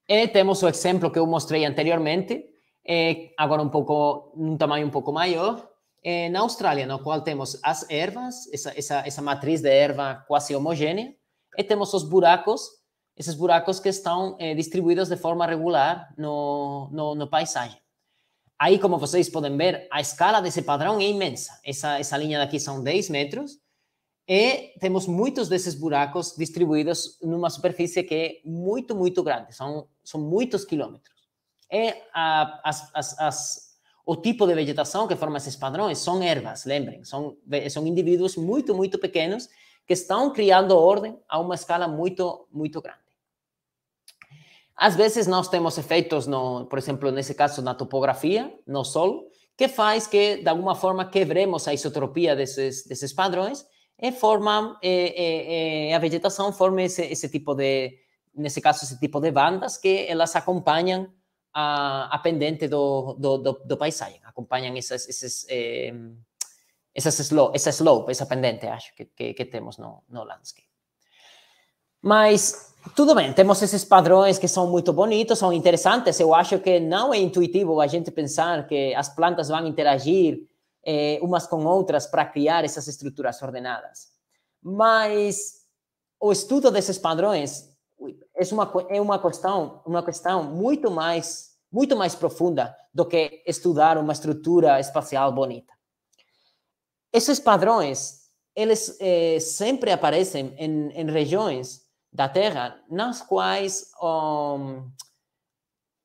E temos o exemplo que eu mostrei anteriormente, eh, agora um pouco, num tamanho um pouco maior, é, na Austrália, no qual temos as ervas, essa, essa, essa matriz de erva quase homogênea, e temos os buracos, esses buracos que estão é, eh, distribuídos de forma regular no, no, no paisagem. Aí, como vocês podem ver, a escala desse padrão é imensa. Essa, essa linha daqui são 10 metros, e temos muitos desses buracos distribuídos numa superfície que é muito, muito grande, são, são muitos quilômetros. E a, as, as, as, o tipo de vegetação que forma esses padrões são ervas, lembrem, são, são indivíduos muito, muito pequenos que estão criando ordem a uma escala muito, muito grande. Às vezes nós temos efeitos, no, por exemplo, nesse caso, na topografia, no solo, que faz que, de alguma forma, quebremos a isotropia desses, desses padrões e formam, é, é, é, a vegetação forma esse, esse tipo de, nesse caso, esse tipo de bandas que elas acompanham a, a pendente do, do, do, do, paisagem, acompanham essas, essas eh, essas slope essa slope, essa pendente, acho, que, que, que temos no, no landscape. Mas tudo bem, temos esses padrões que são muito bonitos, são interessantes. Eu acho que não é intuitivo a gente pensar que as plantas vão interagir eh, umas com outras para criar essas estruturas ordenadas. Mas o estudo desses padrões é uma é uma questão uma questão muito mais muito mais profunda do que estudar uma estrutura espacial bonita. Esses padrões eles eh, sempre aparecem em, em, regiões da Terra nas quais um,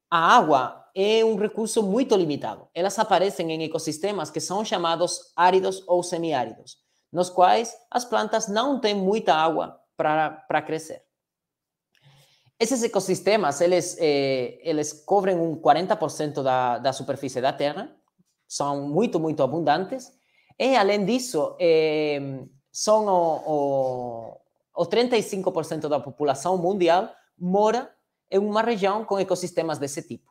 a água é um recurso muito limitado. Elas aparecem em ecossistemas que são chamados áridos ou semiáridos, nos quais as plantas não têm muita água para crescer. Esses ecossistemas, eles, eh, eles cobrem um 40% da, da superfície da Terra, são muito, muito abundantes, e, além disso, eh, são o, o, o 35% da população mundial mora em uma região com ecossistemas desse tipo.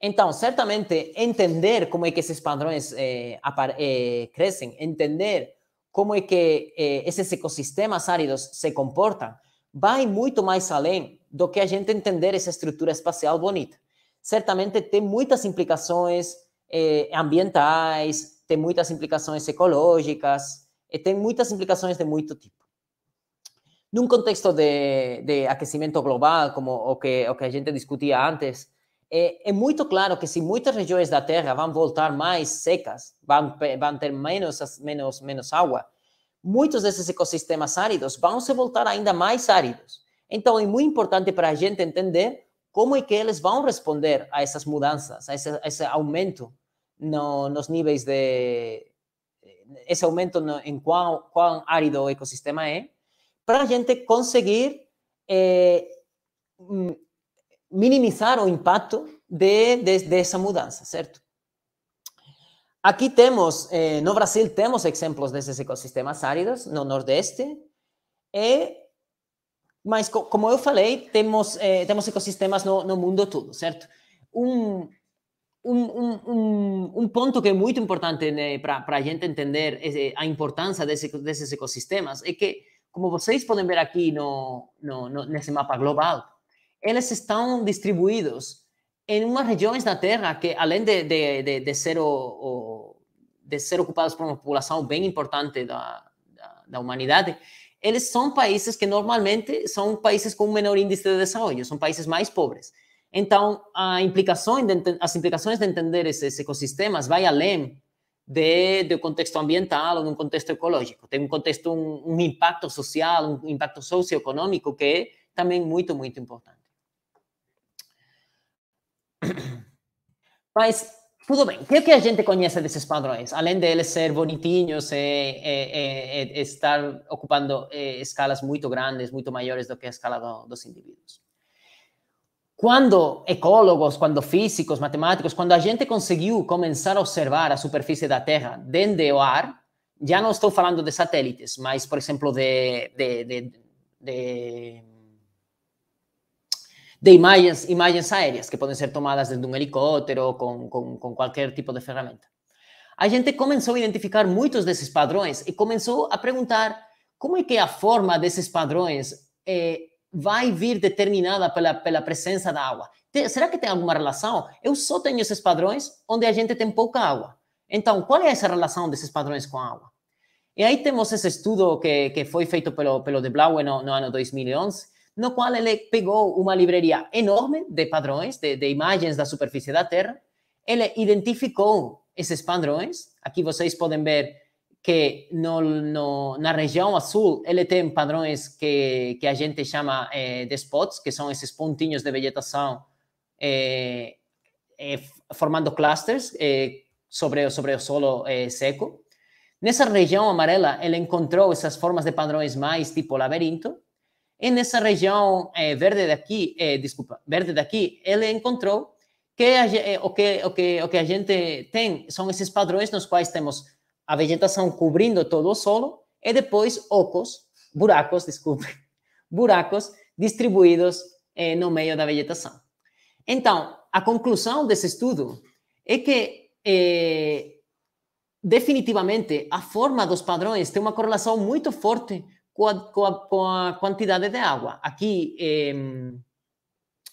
Então, certamente, entender como é que esses padrões eh, eh, crescem, entender como é que eh, esses ecossistemas áridos se comportam, vai muito mais além do que a gente entender essa estrutura espacial bonita. Certamente tem muitas implicações eh, ambientais, tem muitas implicações ecológicas, e tem muitas implicações de muito tipo. Num contexto de, de aquecimento global, como o que, o que a gente discutia antes, é, é, muito claro que se muitas regiões da Terra vão voltar mais secas, vão, vão ter menos, menos, menos água, muitos desses ecossistemas áridos vão se voltar ainda mais áridos. Entonces, es muy importante para a gente entender cómo é que eles a responder a esas mudanzas, a ese aumento no, nos niveles de. ese aumento en cuán árido ecosistema es, para la gente conseguir eh, mm, minimizar o impacto de, esa mudanza, ¿cierto? Aquí tenemos, temos, eh, no Brasil, ejemplos de esos ecosistemas áridos, no Nordeste, eh, Mas, co como eu falei, temos, eh, temos ecossistemas no, no mundo todo, certo? Um, um, um, um, ponto que é muito importante né, para a gente entender a importância desse, desses ecossistemas é que, como vocês podem ver aqui no, no, no, nesse mapa global, eles estão distribuídos em umas regiões da Terra que, além de, de, de, de ser, o, o, de ser ocupadas por uma população bem importante da, da, da humanidade, eles são países que normalmente são países com menor índice de desenvolvimento, são países mais pobres. Então, implicação de, as implicações de entender esses ecossistemas vai além de, de um contexto ambiental ou de um contexto ecológico. Tem um contexto, um, um impacto social, um impacto socioeconômico que é também muito, muito importante. Mas tudo bem, o que, a gente conhece desses padrões? Além deles ser bonitinhos e, eh, e, eh, e eh, estar ocupando escalas muito grandes, muito maiores do que a escala do, dos indivíduos. Quando ecólogos, quando físicos, matemáticos, quando a gente conseguiu começar a observar a superfície da Terra desde o ar, já não estou falando de satélites, mas, por exemplo, de, de, de, de de imagens, imagens aéreas que podem ser tomadas desde um helicóptero ou com, com, com qualquer tipo de ferramenta. A gente começou a identificar muitos desses padrões e começou a perguntar como é que eh, a forma desses padrões é, vai vir determinada pela, pela presença da água. Te, será que tem alguma relação? Eu só tenho esses padrões onde a gente tem pouca água. Então, qual é essa relação desses padrões com a água? E aí temos esse estudo que, que foi feito pelo, pelo De Blaue no, no ano 2011, no qual ele pegou uma livraria enorme de padrões, de, de imagens da superfície da Terra, ele identificou esses padrões. Aqui vocês podem ver que no, no, na região azul ele tem padrões que, que a gente chama eh, de spots, que são esses pontinhos de vegetação eh, eh, formando clusters sobre, sobre o solo seco. Nessa região amarela, ele encontrou essas formas de padrões mais tipo labirinto, e é nessa região é, verde daqui, é, desculpa, verde daqui, ele encontrou que, a, é, o, que, o, que, o que a gente tem são esses padrões nos quais temos a vegetação cobrindo todo o solo e depois ocos, buracos, desculpe, buracos distribuídos é, no meio da vegetação. Então, a conclusão desse estudo é que definitivamente a forma dos padrões tem uma correlação muito forte com a, com a, com a quantidade de água. Aqui, eh,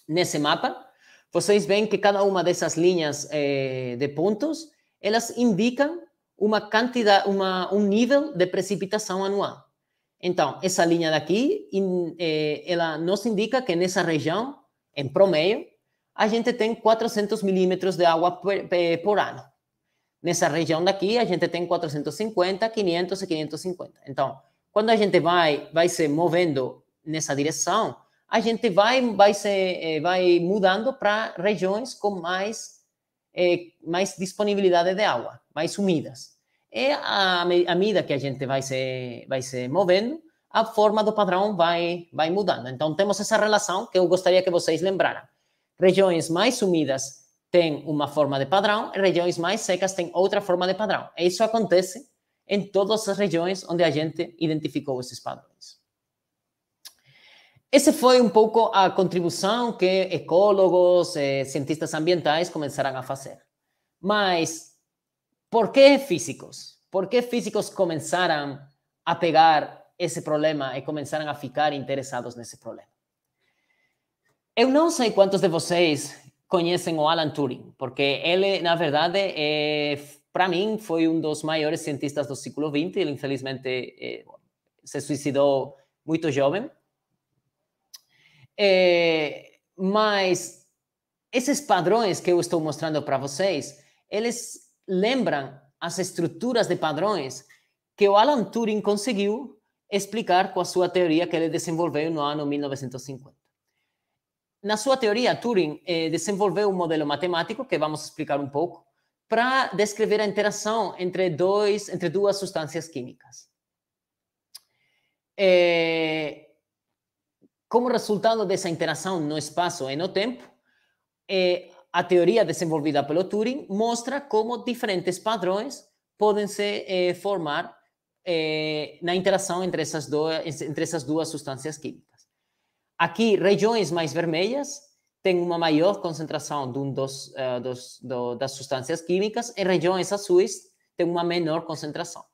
nesse mapa, vocês veem que cada uma dessas linhas eh, de pontos, elas indicam uma quantidade, uma, um nível de precipitação anual. Então, essa linha daqui, in, eh, ela nos indica que nessa região, em promeio, a gente tem 400 milímetros de água por, eh, por ano. Nessa região daqui, a gente tem 450, 500 e 550. Então, quando a gente vai, vai se movendo nessa direção, a gente vai, vai, se, eh, vai mudando para regiões com mais, eh, mais disponibilidade de água, mais úmidas. E à medida que a gente vai se, vai se movendo, a forma do padrão vai, vai mudando. Então, temos essa relação que eu gostaria que vocês lembraram. Regiões mais úmidas têm uma forma de padrão, regiões mais secas têm outra forma de padrão. Isso acontece em todas as regiões onde a gente identificou esses padrões. Essa foi um pouco a contribuição que ecólogos, eh, cientistas ambientais começaram a fazer. Mas por que físicos? Por que físicos começaram a pegar esse problema e começaram a ficar interessados nesse problema? Eu não sei quantos de vocês conhecem o Alan Turing, porque ele, na verdade, é para mim, foi um dos maiores cientistas do século XX. Ele, infelizmente, eh, se suicidou muito jovem. Eh, mas esses padrões que eu estou mostrando para vocês, eles lembram as estruturas de padrões que o Alan Turing conseguiu explicar com a sua teoria que ele desenvolveu no ano 1950. Na sua teoria, Turing eh, desenvolveu um modelo matemático que vamos explicar um pouco, para descrever a interação entre, dois, entre duas substâncias químicas. É, como resultado dessa interação no espaço e no tempo, é, a teoria desenvolvida pelo Turing mostra como diferentes padrões podem se é, formar é, na interação entre essas, entre essas duas substâncias químicas. Aqui, regiões mais vermelhas tem uma maior concentração de um dos, uh, dos do, das substâncias químicas, em regiões azuis tem uma menor concentração.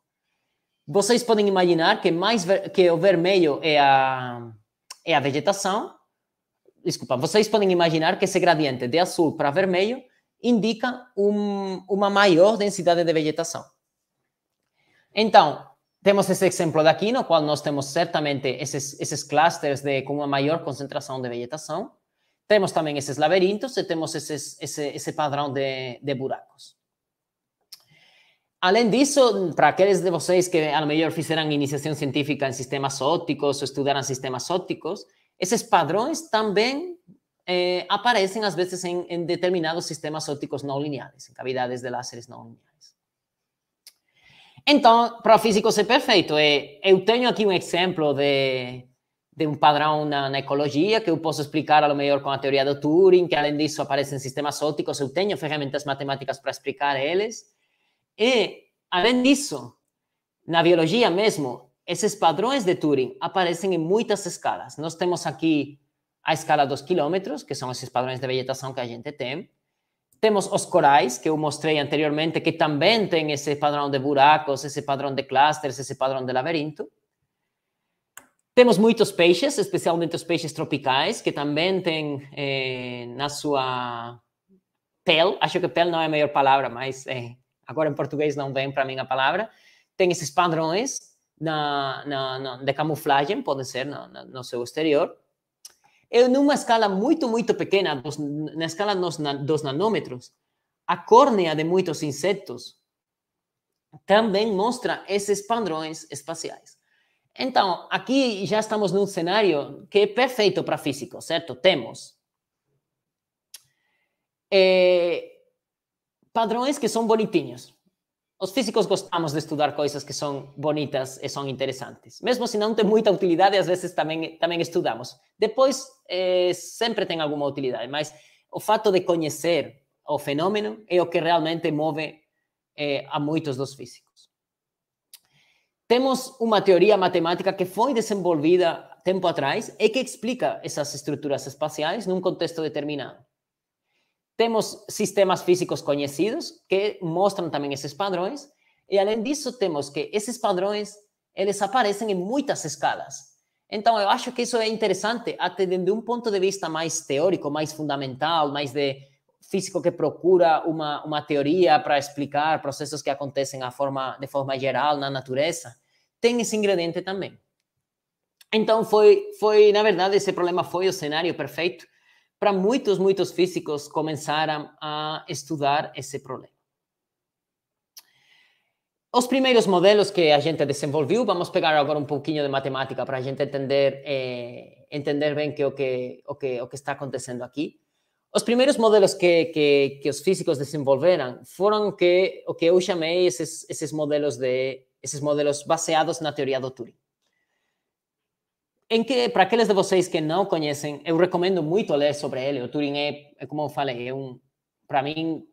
Vocês podem imaginar que mais que o vermelho é a é a vegetação. Desculpa, vocês podem imaginar que esse gradiente de azul para vermelho indica um, uma maior densidade de vegetação. Então, temos esse exemplo daqui, no qual nós temos certamente esses, esses clusters de, com uma maior concentração de vegetação. Temos também esses labirintos e temos esses, esse, esse padrão de, de buracos. Além disso, para aqueles de vocês que a lo melhor fizeram iniciação científica em sistemas ópticos ou estudaram sistemas ópticos, esses padrões também eh, aparecem às vezes em, em, determinados sistemas ópticos não lineares, em cavidades de láseres não lineares. Então, para físicos é perfeito. Eh, eu tenho aqui um exemplo de de un padrón en la ecología que yo puedo explicar a lo mejor con la teoría de Turing, que além disso aparecen sistemas ópticos, yo tengo ferramentas matemáticas para explicar Y E, além la la biología mesmo, esos padrones de Turing aparecen en muchas escalas. Nos tenemos aquí a escala dos kilómetros, que son esos padrones de vegetación que a gente tem. Tenemos os corais, que yo mostré anteriormente, que también tienen ese padrón de buracos, ese padrón de clústeres, ese padrón de laberinto. Temos muitos peixes, especialmente os peixes tropicais, que também têm eh, na sua pele, acho que pele não é a melhor palavra, mas eh, agora em português não vem para mim a palavra, tem esses padrões na, na, na, de camuflagem, pode ser, no seu exterior. em numa escala muito, muito pequena, dos, na escala dos, dos nanômetros, a córnea de muitos insetos também mostra esses padrões espaciais. Então, aqui já estamos num cenário que é perfeito para físico, certo? Temos é, padrões que são bonitinhos. Os físicos gostamos de estudar coisas que são bonitas e são interessantes. Mesmo se não tem muita utilidade, às vezes também, também estudamos. Depois, é, sempre tem alguma utilidade, mas o fato de conhecer o fenômeno é o que realmente move é, a muitos dos físicos. Temos uma teoria matemática que foi desenvolvida tempo atrás e que explica essas estruturas espaciais num contexto determinado. Temos sistemas físicos conhecidos que mostram também esses padrões e além disso temos que esses padrões eles aparecem em muitas escalas. Então eu acho que isso é interessante até de um ponto de vista mais teórico, mais fundamental, mais de físico que procura uma, uma teoria para explicar processos que acontecem a forma, de forma geral na natureza, tem esse ingrediente também. Então foi, foi na verdade, esse problema foi o cenário perfeito para muitos, muitos físicos começaram a estudar esse problema. Os primeiros modelos que a gente desenvolveu, vamos pegar agora um pouquinho de matemática para a gente entender, eh, entender bem que, o, que, o, que, o que está acontecendo aqui. Os primeiros modelos que, que, que os físicos desenvolveram foram que, o que eu chamei esses, esses, modelos de, esses modelos baseados na teoria do Turing. Em que, para aqueles de vocês que não conhecem, eu recomendo muito ler sobre ele. O Turing é, é como eu falei, é um, para mim,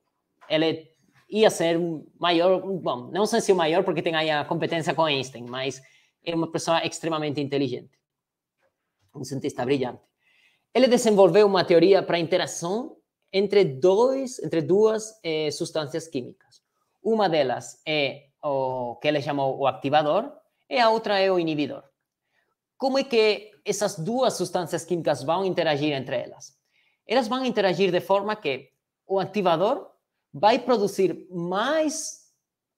ele ia ser maior, bom, não sei se o maior, porque tem aí a competência com Einstein, mas é uma pessoa extremamente inteligente, um cientista brilhante. Ele desenvolveu uma teoria para a interação entre, dois, entre duas eh, substâncias químicas. Uma delas é o que ele chamou o ativador e a outra é o inibidor. Como é que essas duas substâncias químicas vão interagir entre elas? Elas vão interagir de forma que o ativador vai produzir mais,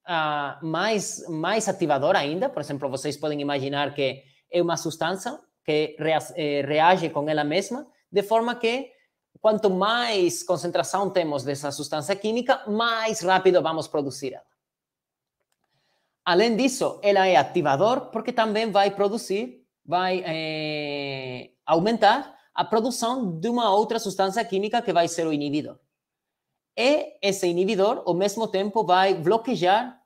uh, mais, mais ativador ainda. Por exemplo, vocês podem imaginar que é uma substância que reage eh, com ela mesma, de forma que quanto mais concentração temos dessa substância química, mais rápido vamos produzir ela. Além disso, ela é ativador porque também vai produzir, vai é, aumentar a produção de uma outra substância química que vai ser o inibidor. E esse inibidor, ao mesmo tempo, vai bloquear,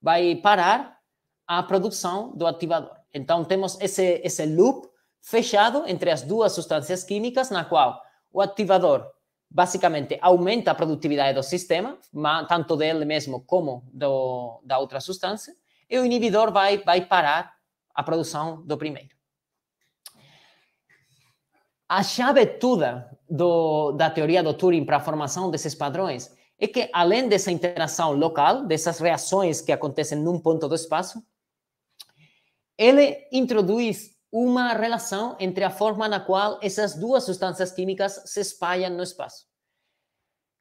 vai parar a produção do ativador. Então, temos esse, esse loop fechado entre as duas substâncias químicas, na qual o ativador basicamente aumenta a produtividade do sistema, tanto dele mesmo como do, da outra substância, e o inibidor vai, vai parar a produção do primeiro. A chave toda do, da teoria do Turing para a formação desses padrões é que, além dessa interação local, dessas reações que acontecem num ponto do espaço, ele introduz uma relação entre a forma na qual essas duas substâncias químicas se espalham no espaço.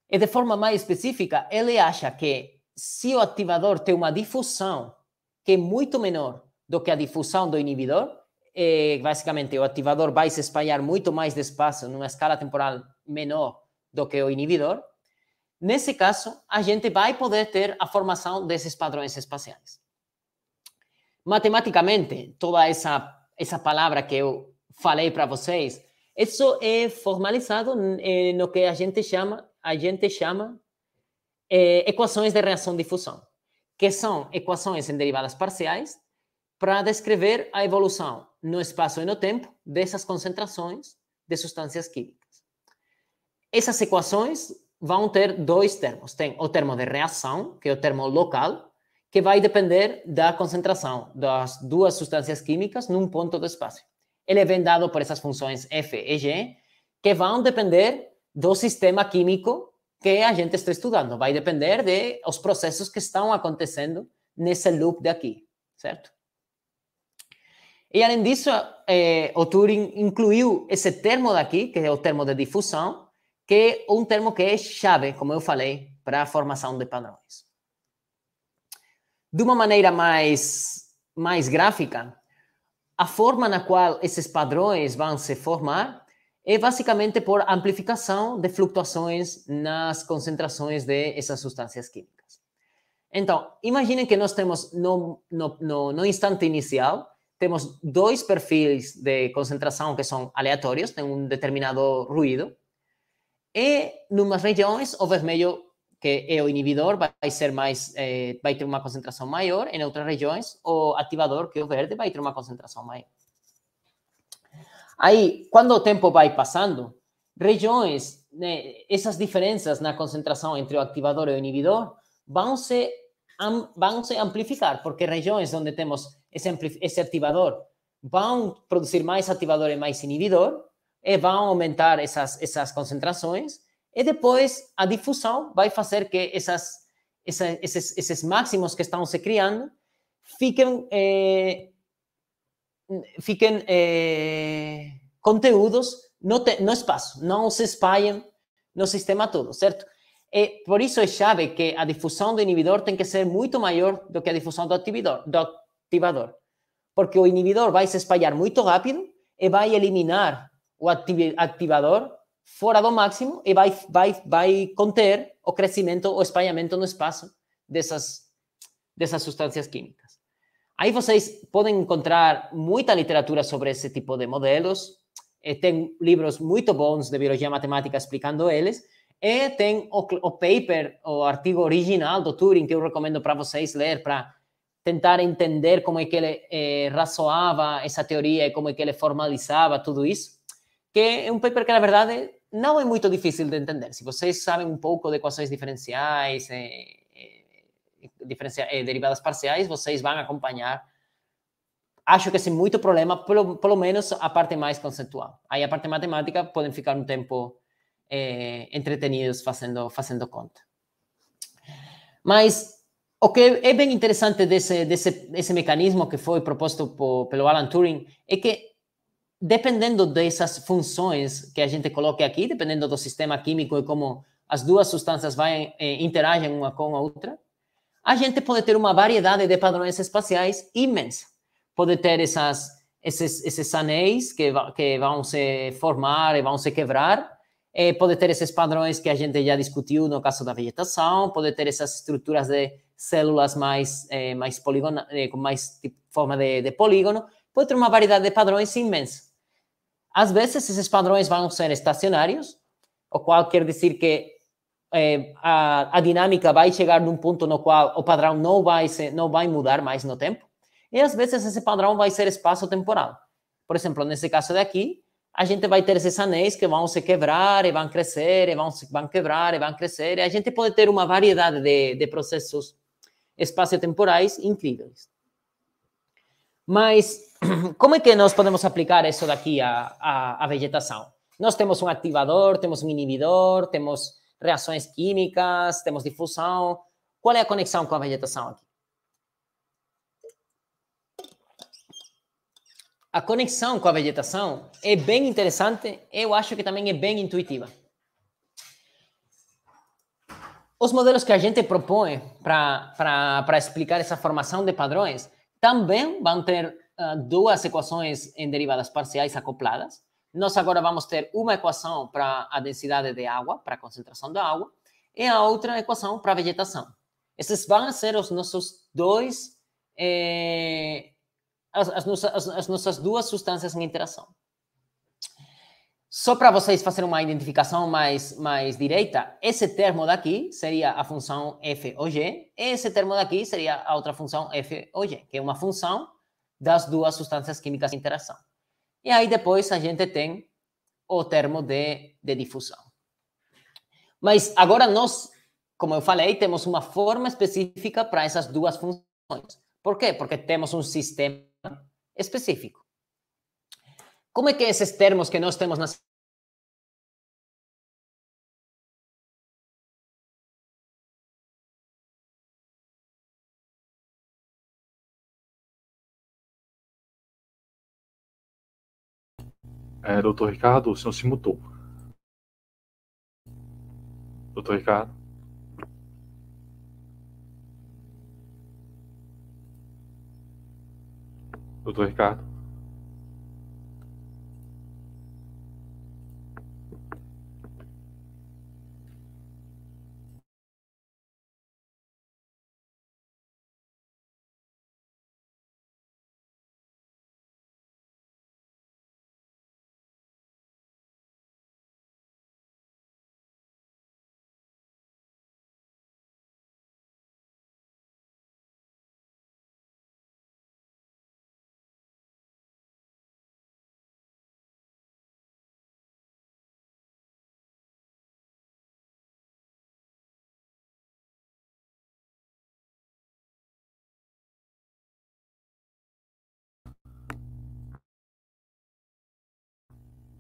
E de forma mais específica, ele acha que se o ativador tem uma difusão que é muito menor do que a difusão do inibidor, e, é, basicamente o ativador vai se espalhar muito mais espaço numa escala temporal menor do que o inibidor, nesse caso, a gente vai poder ter a formação desses padrões espaciais. Matematicamente, toda essa essa palavra que eu falei para vocês, isso é formalizado no que a gente chama, a gente chama é, eh, equações de reação-difusão, que são equações em derivadas parciais para descrever a evolução no espaço e no tempo dessas concentrações de substâncias químicas. Essas equações vão ter dois termos. Tem o termo de reação, que é o termo local, que vai depender da concentração das duas substâncias químicas num ponto do espaço. Ele é vendado por essas funções f e g, que vão depender do sistema químico que a gente está estudando. Vai depender de os processos que estão acontecendo nesse loop daqui, certo? E além disso, eh, o Turing incluiu esse termo daqui, que é o termo de difusão, que é um termo que é chave, como eu falei, para a formação de padrões de uma maneira mais, mais gráfica, a forma na qual esses padrões vão se formar é basicamente por amplificação de flutuações nas concentrações dessas essas substâncias químicas. Então, imaginem que nós temos no, no, no, no instante inicial, temos dois perfis de concentração que são aleatórios, tem um determinado ruído, e numas regiões o vermelho que é o inibidor, vai ser mais, eh, vai ter uma concentração maior em outras regiões, o ativador, que é o verde, vai ter uma concentração maior. Aí, quando o tempo vai passando, regiões, né, essas diferenças na concentração entre o ativador e o inibidor vão se, vão se amplificar, porque regiões onde temos esse, esse ativador vão produzir mais ativador e mais inibidor, e vão aumentar essas, essas concentrações, e depois a difusão vai fazer que essas, esses, esses máximos que estão se criando fiquem, eh, fiquem eh, conteúdos no, te, no espaço, não se espalhem no sistema todo, certo? E por isso é chave que a difusão do inibidor tem que ser muito maior do que a difusão do ativador, do ativador porque o inibidor vai se espalhar muito rápido e vai eliminar o ativador fora do máximo e vai, vai, vai conter o crescimento, o espalhamento no espaço dessas, dessas substâncias químicas. Aí vocês podem encontrar muita literatura sobre esse tipo de modelos, e eh, tem livros muito bons de biologia matemática explicando eles, e tem o, o paper, o artigo original do Turing, que eu recomendo para vocês ler, para tentar entender como é que ele eh, razoava essa teoria e como é que ele formalizava tudo isso que é um paper que, na verdade, não é muito difícil de entender. Se vocês sabem um pouco de equações diferenciais, é, é, diferencia, é, derivadas parciais, vocês vão acompanhar. Acho que sem é muito problema, pelo, pelo menos a parte mais conceitual. Aí a parte matemática podem ficar um tempo entretenidos fazendo, fazendo conta. Mas o que é bem interessante desse, desse, desse mecanismo que foi proposto por, pelo Alan Turing é que dependendo dessas funções que a gente coloca aqui, dependendo do sistema químico e como as duas substâncias vai, eh, interagem uma com a outra, a gente pode ter uma variedade de padrões espaciais imensa. Pode ter essas, esses, esses anéis que, que vão se formar e vão se quebrar, eh, pode ter esses padrões que a gente já discutiu no caso da vegetação, pode ter essas estruturas de células mais, eh, mais poligonais, eh, com mais tipo, forma de, de polígono, pode ter uma variedade de padrões imensa. Às vezes, esses padrões vão ser estacionários, o qual quer dizer que eh, a, a, dinâmica vai chegar num ponto no qual o padrão não vai, se, não vai mudar mais no tempo. E às vezes esse padrão vai ser espaço-temporal. Por exemplo, nesse caso daqui, a gente vai ter esses anéis que vão se quebrar e vão crescer, e vão, se, vão quebrar e vão crescer. E a gente pode ter uma variedade de, de processos espaço-temporais incríveis. Mas como é que nós podemos aplicar isso daqui à, à, à vegetação? Nós temos um ativador, temos um inibidor, temos reações químicas, temos difusão. Qual é a conexão com a vegetação aqui? A conexão com a vegetação é bem interessante, eu acho que também é bem intuitiva. Os modelos que a gente propõe para explicar essa formação de padrões também vão ter ah, duas equações em derivadas parciais acopladas. Nós agora vamos ter uma equação para a densidade de água, para a concentração da água, e a outra equação para a vegetação. Esses vão ser os nossos dois, eh, as, as, nossas, as, as nossas duas substâncias em interação. Só para vocês fazerem uma identificação mais, mais direita, esse termo daqui seria a função f ou g, esse termo daqui seria a outra função f ou g, que é uma função das duas substâncias químicas em interação. E aí depois a gente tem o termo de, de difusão. Mas agora nós, como eu falei, temos uma forma específica para essas duas funções. Por quê? Porque temos um sistema específico. Como é que é esses termos que nós temos nas É, doutor Ricardo, o senhor se mutou. Doutor Ricardo? Doutor Ricardo?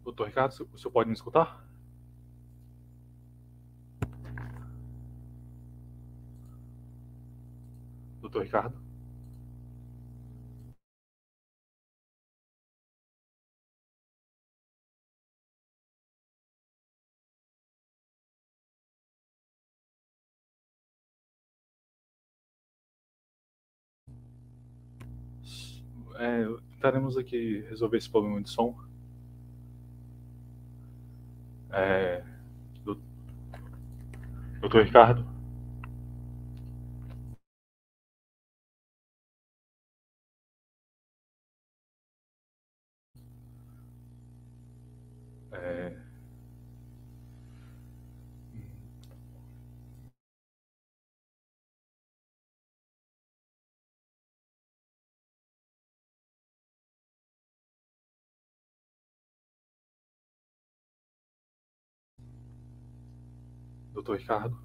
Doutor Ricardo, o senhor pode me escutar? Doutor Ricardo? É, tentaremos aqui resolver esse problema de som. É, doutor Ricardo? É, doutor Ricardo.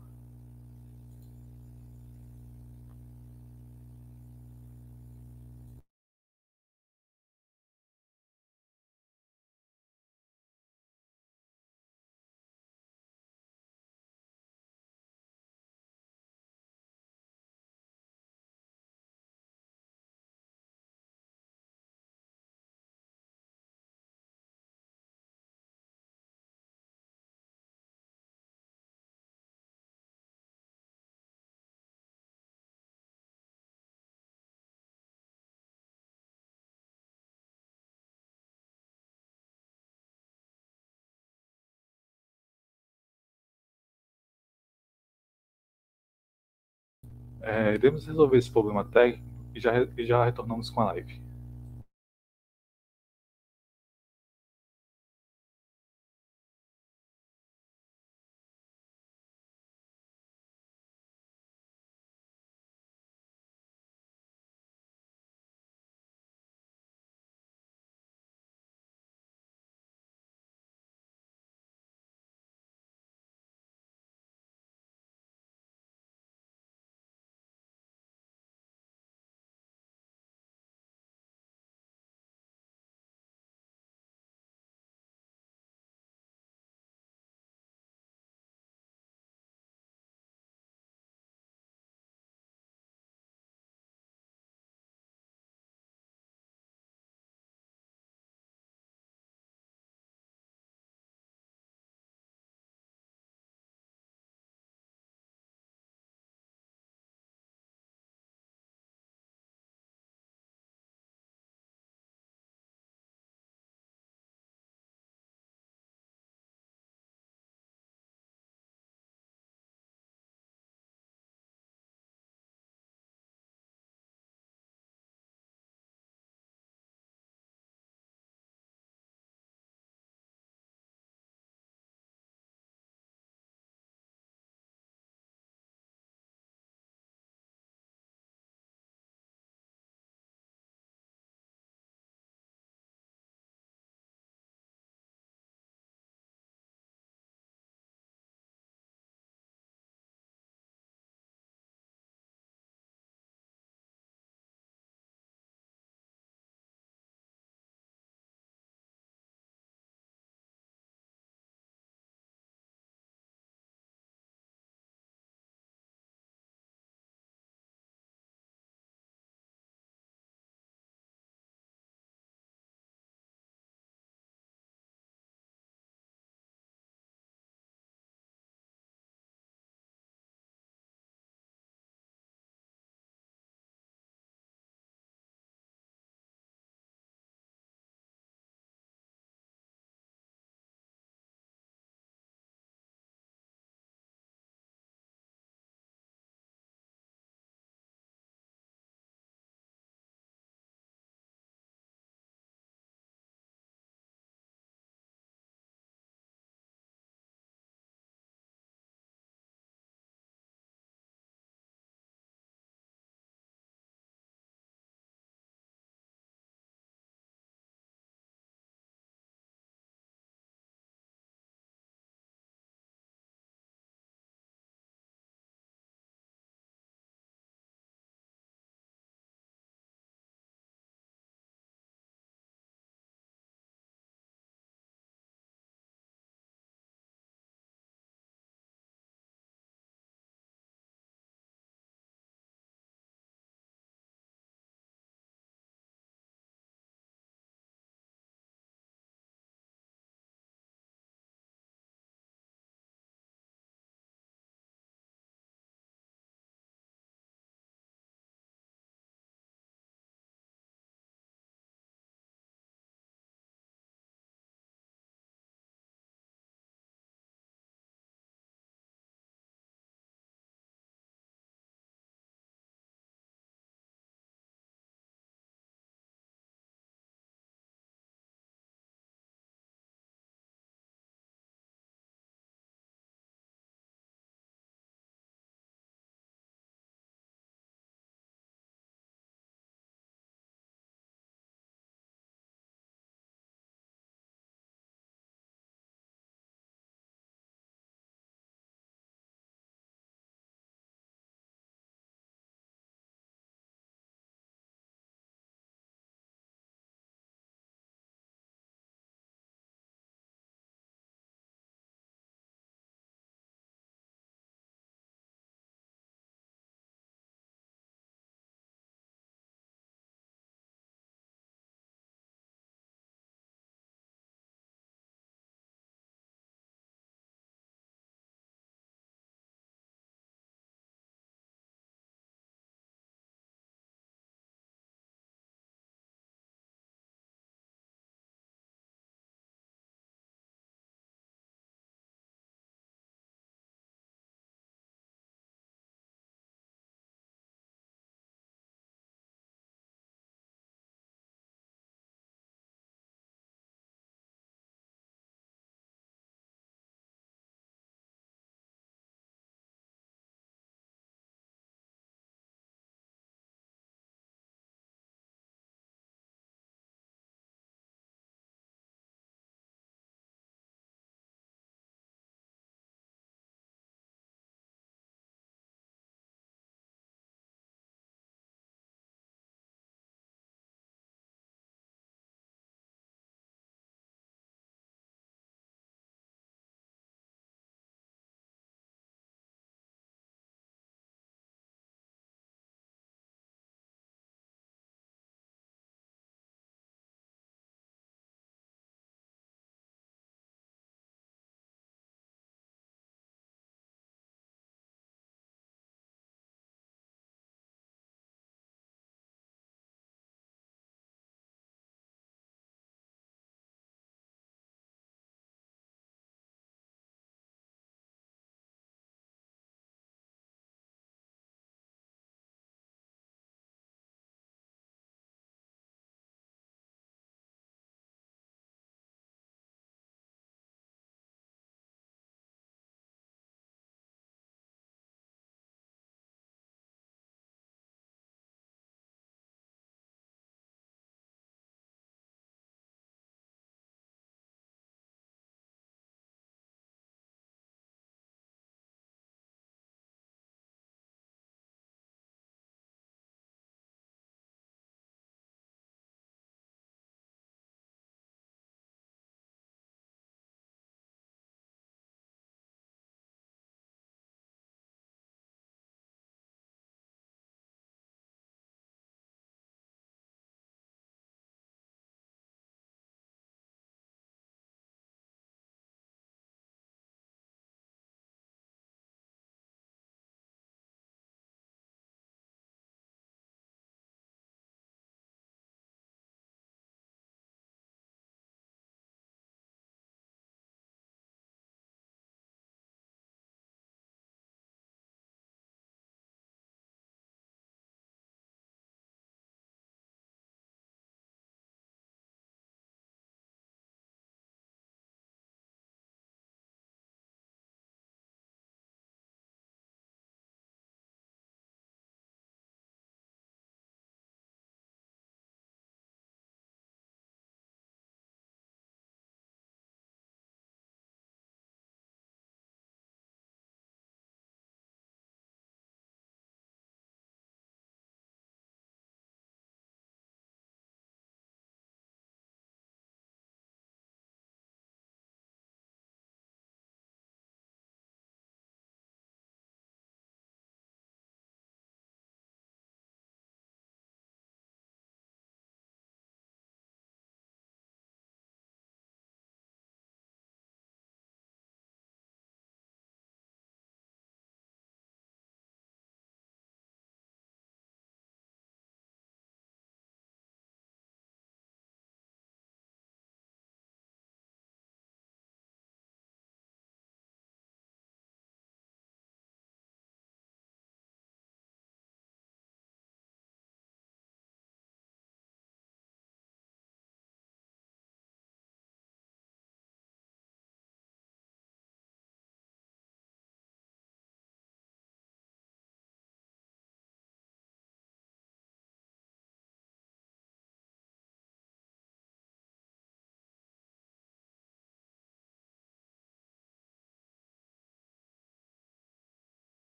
é, iremos resolver esse problema técnico e já, e já retornamos com a live.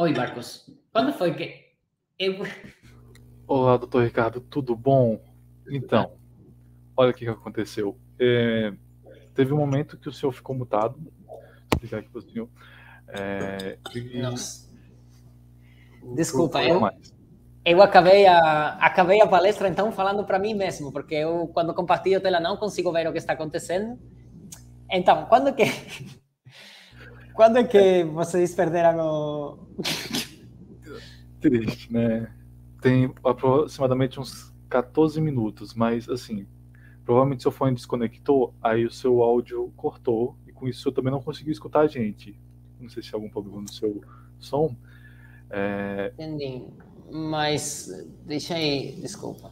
Oi, Marcos. Quando foi que eu. Olá, doutor Ricardo, tudo bom? Então, olha o que, aconteceu. É, teve um momento que o senhor ficou mutado. Vou explicar aqui para o senhor. É, e... Nossa. Desculpa, eu, mais. eu acabei, a, acabei a palestra então falando para mim mesmo, porque eu, quando compartilho tela, não consigo ver o que está acontecendo. Então, quando que. Quando é que vocês perderam o. Triste, né? Tem aproximadamente uns 14 minutos, mas assim, provavelmente seu fone desconectou, aí o seu áudio cortou, e com isso eu também não consegui escutar a gente. Não sei se há é algum problema no seu som. É... Entendi. Mas deixa aí, desculpa.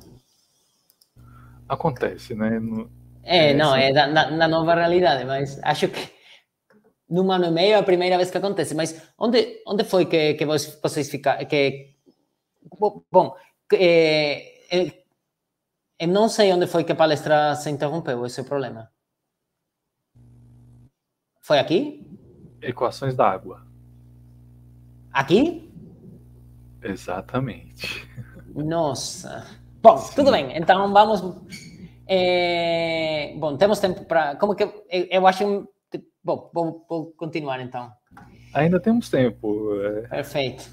Acontece, né? No... É, é, não, assim... é da, na nova realidade, mas acho que num ano e meio é a primeira vez que acontece, mas onde, onde foi que, que vocês ficaram? Que, bom, é, é, eu não sei onde foi que a palestra se interrompeu, esse é o problema. Foi aqui? Equações da água. Aqui? Exatamente. Nossa. Bom, Sim. tudo bem. Então vamos. É... Bom, temos tempo para. Como que. eu acho Bom, vou, vou continuar então. Ainda temos tempo. É. Perfeito.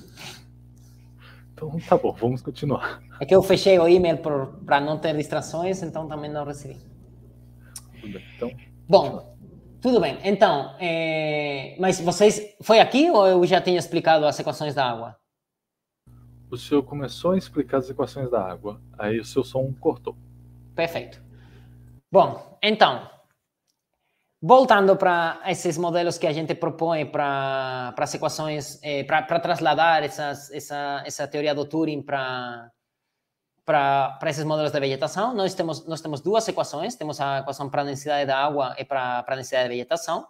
Então tá bom, vamos continuar. É que eu fechei o e-mail para não ter distrações, então também não recebi. Tudo bem, então. Bom, tudo bem. Então, é... mas vocês. Foi aqui ou eu já tinha explicado as equações da água? O senhor começou a explicar as equações da água, aí o seu som cortou. Perfeito. Bom, então, Voltando para esses modelos que a gente propõe para as equações, é, eh, para trasladar essas, essa, essa teoria do Turing para para esses modelos de vegetação, nós temos, nós temos duas equações, temos a equação para a densidade da água e para a densidade da vegetação.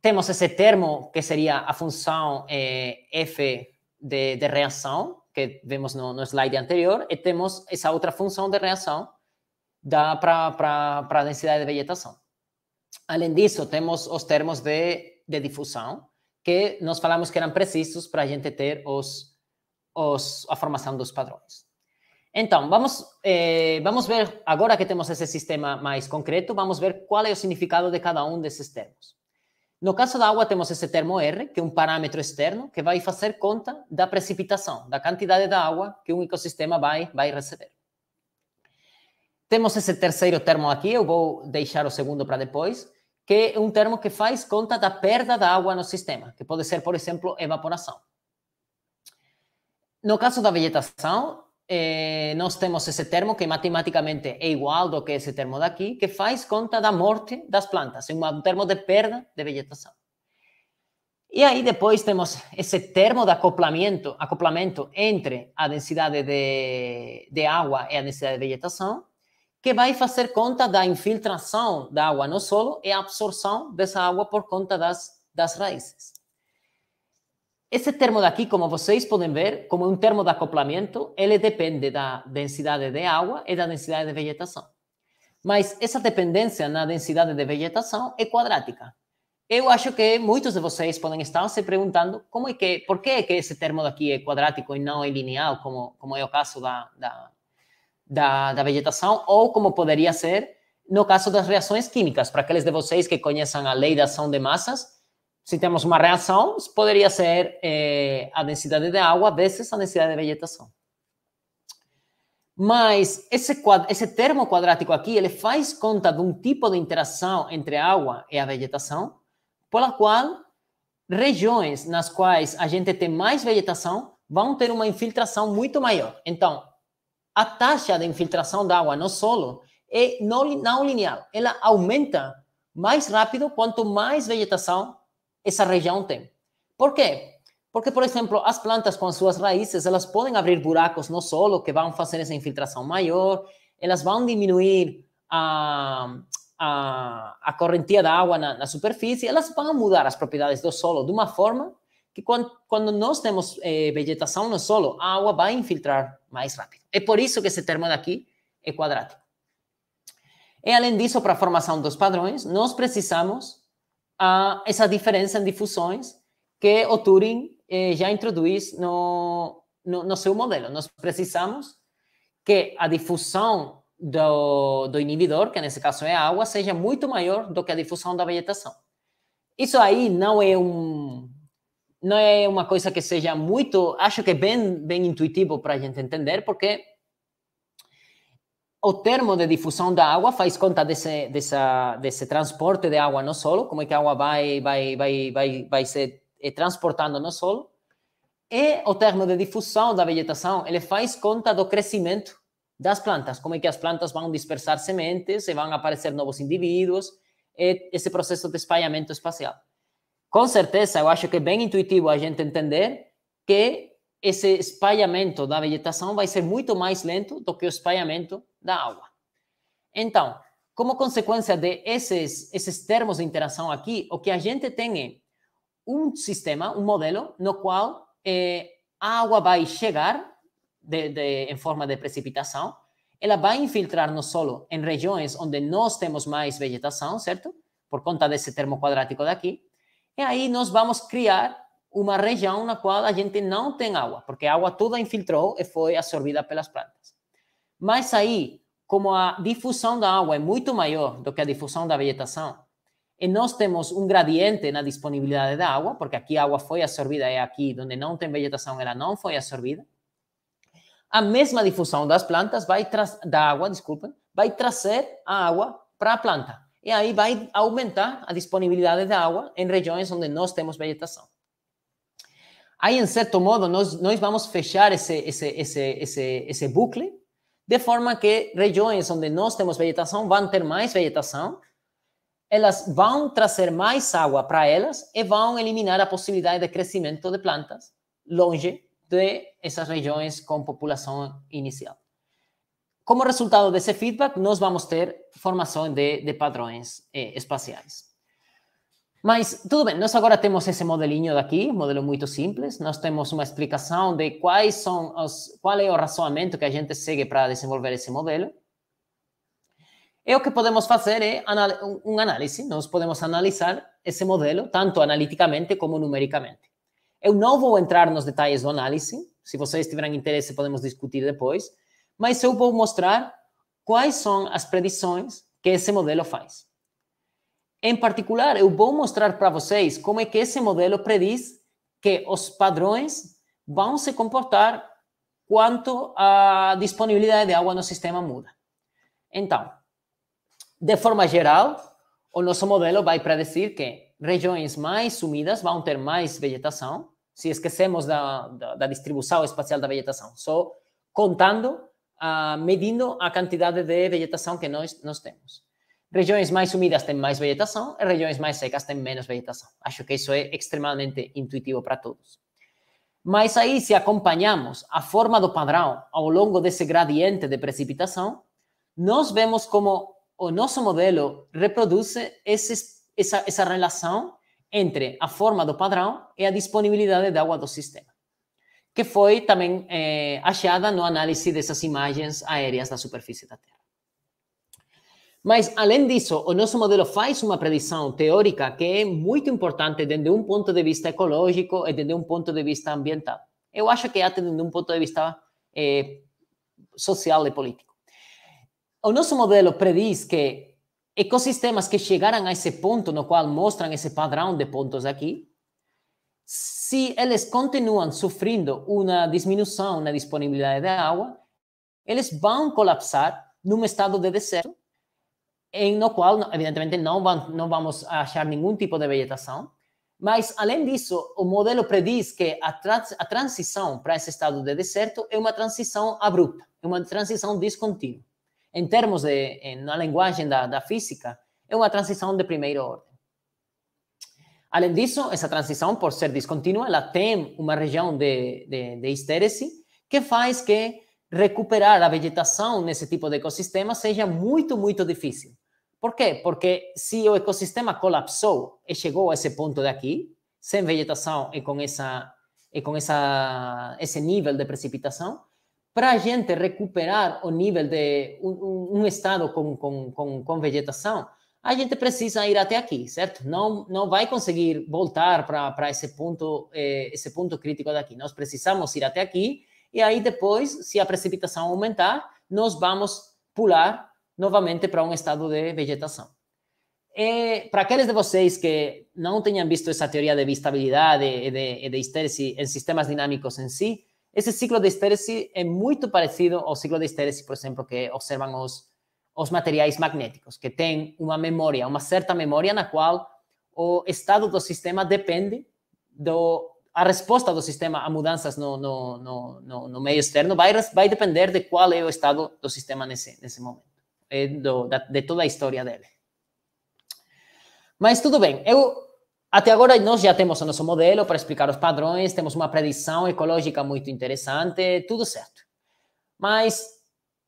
Temos esse termo que seria a função eh, F de, de, reação, que vemos no, no slide anterior, e temos essa outra função de reação para a densidade de vegetação. Além disso, temos os termos de, de difusão, que nós falamos que eram precisos para a gente ter os, os, a formação dos padrões. Então, vamos, eh, vamos ver, agora que temos esse sistema mais concreto, vamos ver qual é o significado de cada um desses termos. No caso da água, temos esse termo R, que é um parâmetro externo que vai fazer conta da precipitação, da quantidade da água que um ecossistema vai, vai receber. Temos esse terceiro termo aqui, eu vou deixar o segundo para depois, que é um termo que faz conta da perda da água no sistema, que pode ser, por exemplo, evaporação. No caso da vegetação, eh, nós temos esse termo que matematicamente é igual do que esse termo daqui, que faz conta da morte das plantas, é um termo de perda de vegetação. E aí depois temos esse termo de acoplamento, acoplamento entre a densidade de, de água e a densidade de vegetação, que vai fazer conta da infiltração da água no solo e a absorção dessa água por conta das, das raízes. Esse termo daqui, como vocês podem ver, como um termo de acoplamento, ele depende da densidade de água e da densidade de vegetação. Mas essa dependência na densidade de vegetação é quadrática. Eu acho que muitos de vocês podem estar se perguntando como é que, por que, é que esse termo daqui é quadrático e não é linear, como, como é o caso da, da, da, da vegetação, ou como poderia ser no caso das reações químicas. Para aqueles de vocês que conheçam eh, a lei da ação de massas, se temos uma reação, poderia ser a densidade de água vezes a densidade de vegetação. Mas esse, esse termo quadrático aqui, ele faz conta de um tipo de interação entre a água e a vegetação, pela qual regiões nas quais a gente tem mais vegetação vão ter uma infiltração muito maior. Então, a taxa de infiltração da água no solo é não, linear. Ela aumenta mais rápido quanto mais vegetação essa região tem. Por quê? Porque, por exemplo, as plantas com suas raízes, elas podem abrir buracos no solo que vão fazer essa infiltração maior, elas vão diminuir a, a, ah, ah, a correntia da água na, na superfície, elas vão mudar as propriedades do solo de uma forma que quando, quando nós temos eh, vegetação no solo, a água vai infiltrar mais rápido. É por isso que esse termo daqui é quadrático. E além disso, para a formação dos padrões, nós precisamos ah, essa diferença em difusões que o Turing eh, já introduz no, no, no, seu modelo. Nós precisamos que a difusão do, do inibidor, que nesse caso é a água, seja muito maior do que a difusão da vegetação. Isso aí não é um, não é uma coisa que seja muito, acho que é bem, bem intuitivo para a gente entender, porque o termo de difusão da água faz conta desse, dessa, desse transporte de água no solo, como é que a água vai, vai, vai, vai, vai se eh, transportando no solo. E o termo de difusão da vegetação, ele faz conta do crescimento das plantas, como é que as plantas vão dispersar sementes, e vão aparecer novos indivíduos, e esse processo de espalhamento espacial com certeza, eu acho que é bem intuitivo a gente entender que esse espalhamento da vegetação vai ser muito mais lento do que o espalhamento da água. Então, como consequência de esses, esses termos de interação aqui, o que a gente tem é um sistema, um modelo, no qual eh, a água vai chegar de, de, em forma de precipitação, ela vai infiltrar no solo em regiões onde nós temos mais vegetação, certo? Por conta desse termo quadrático daqui. E aí nós vamos criar uma região na qual a gente não tem água, porque a água toda infiltrou e foi absorvida pelas plantas. Mas aí, como a difusão da água é muito maior do que a difusão da vegetação, e nós temos um gradiente na disponibilidade da água, porque aqui a água foi absorvida e aqui onde não tem vegetação ela não foi absorvida. A mesma difusão das plantas vai da água, desculpem, vai trazer a água para a planta e aí vai aumentar a disponibilidade de água em regiões onde nós temos vegetação. Aí, em certo modo, nós, nós vamos fechar esse, esse, esse, esse, esse bucle, de forma que regiões onde nós temos vegetação vão ter mais vegetação, elas vão trazer mais água para elas e vão eliminar a possibilidade de crescimento de plantas longe dessas regiões com população inicial como resultado desse feedback, nós vamos ter formação de, de padrões eh, espaciais. Mas, tudo bem, nós agora temos esse modelinho daqui, modelo muito simples. Nós temos uma explicação de quais são os, qual é o razoamento que a gente segue para desenvolver esse modelo. E o que podemos fazer é um análise. Nós podemos analisar esse modelo, tanto analiticamente como numericamente. Eu não vou entrar nos detalhes do análise. Se vocês tiverem interesse, podemos discutir depois mas eu vou mostrar quais são as predições que esse modelo faz. Em particular, eu vou mostrar para vocês como é que esse modelo prediz que os padrões vão se comportar quanto a disponibilidade de água no sistema muda. Então, de forma geral, o nosso modelo vai predecir que regiões mais sumidas vão ter mais vegetação, se esquecemos da, da, da distribuição espacial da vegetação, só contando ah, medindo a quantidade de vegetação que nós, nós temos. Regiões mais úmidas têm mais vegetação e regiões mais secas têm menos vegetação. Acho que isso é extremamente intuitivo para todos. Mas aí, se acompanhamos a forma do padrão ao longo desse gradiente de precipitação, nós vemos como o nosso modelo reproduz essa, essa relação entre a forma do padrão e a disponibilidade de água do sistema que foi também é, achada no análise dessas imagens aéreas da superfície da Terra. Mas, além disso, o nosso modelo faz uma predição teórica que é muito importante desde um ponto de vista ecológico e desde um ponto de vista ambiental. Eu acho que é até desde um ponto de vista é, social e político. O nosso modelo prediz que ecossistemas que chegaram a esse ponto, no qual mostram esse padrão de pontos aqui, se eles continuam sofrendo uma diminuição na disponibilidade de água, eles vão colapsar num estado de deserto, em no qual, evidentemente, não, vão, não vamos achar nenhum tipo de vegetação. Mas, além disso, o modelo prediz que a, trans, a transição para esse estado de deserto é uma transição abrupta, é uma transição descontínua. Em termos de, na linguagem da, da física, é uma transição de primeira ordem. Além disso, essa transição, por ser descontínua, ela tem uma região de, de, de histérese que faz que recuperar a vegetação nesse tipo de ecossistema seja muito, muito difícil. Por quê? Porque se o ecossistema colapsou e chegou a esse ponto daqui, sem vegetação e com, essa, e com essa, esse nível de precipitação, para a gente recuperar o nível de um, um estado com, com, com, com vegetação, a gente precisa ir até aqui, certo? Não não vai conseguir voltar para esse ponto eh, esse ponto crítico daqui. Nós precisamos ir até aqui e aí depois, se a precipitação aumentar, nós vamos pular novamente para um estado de vegetação. para aqueles de vocês que não tenham visto essa teoria de estabilidade e de, de estérese em sistemas dinâmicos em si, esse ciclo de estérese é muito parecido ao ciclo de estérese, por exemplo, que observam os os materiais magnéticos, que têm uma memória, uma certa memória na qual o estado do sistema depende do a resposta do sistema a mudanças no, no, no, no, meio externo vai, vai depender de qual é o estado do sistema nesse, nesse momento, é do, da, de toda a história dele. Mas tudo bem, eu, até agora nós já temos o nosso modelo para explicar os padrões, temos uma predição ecológica muito interessante, tudo certo. Mas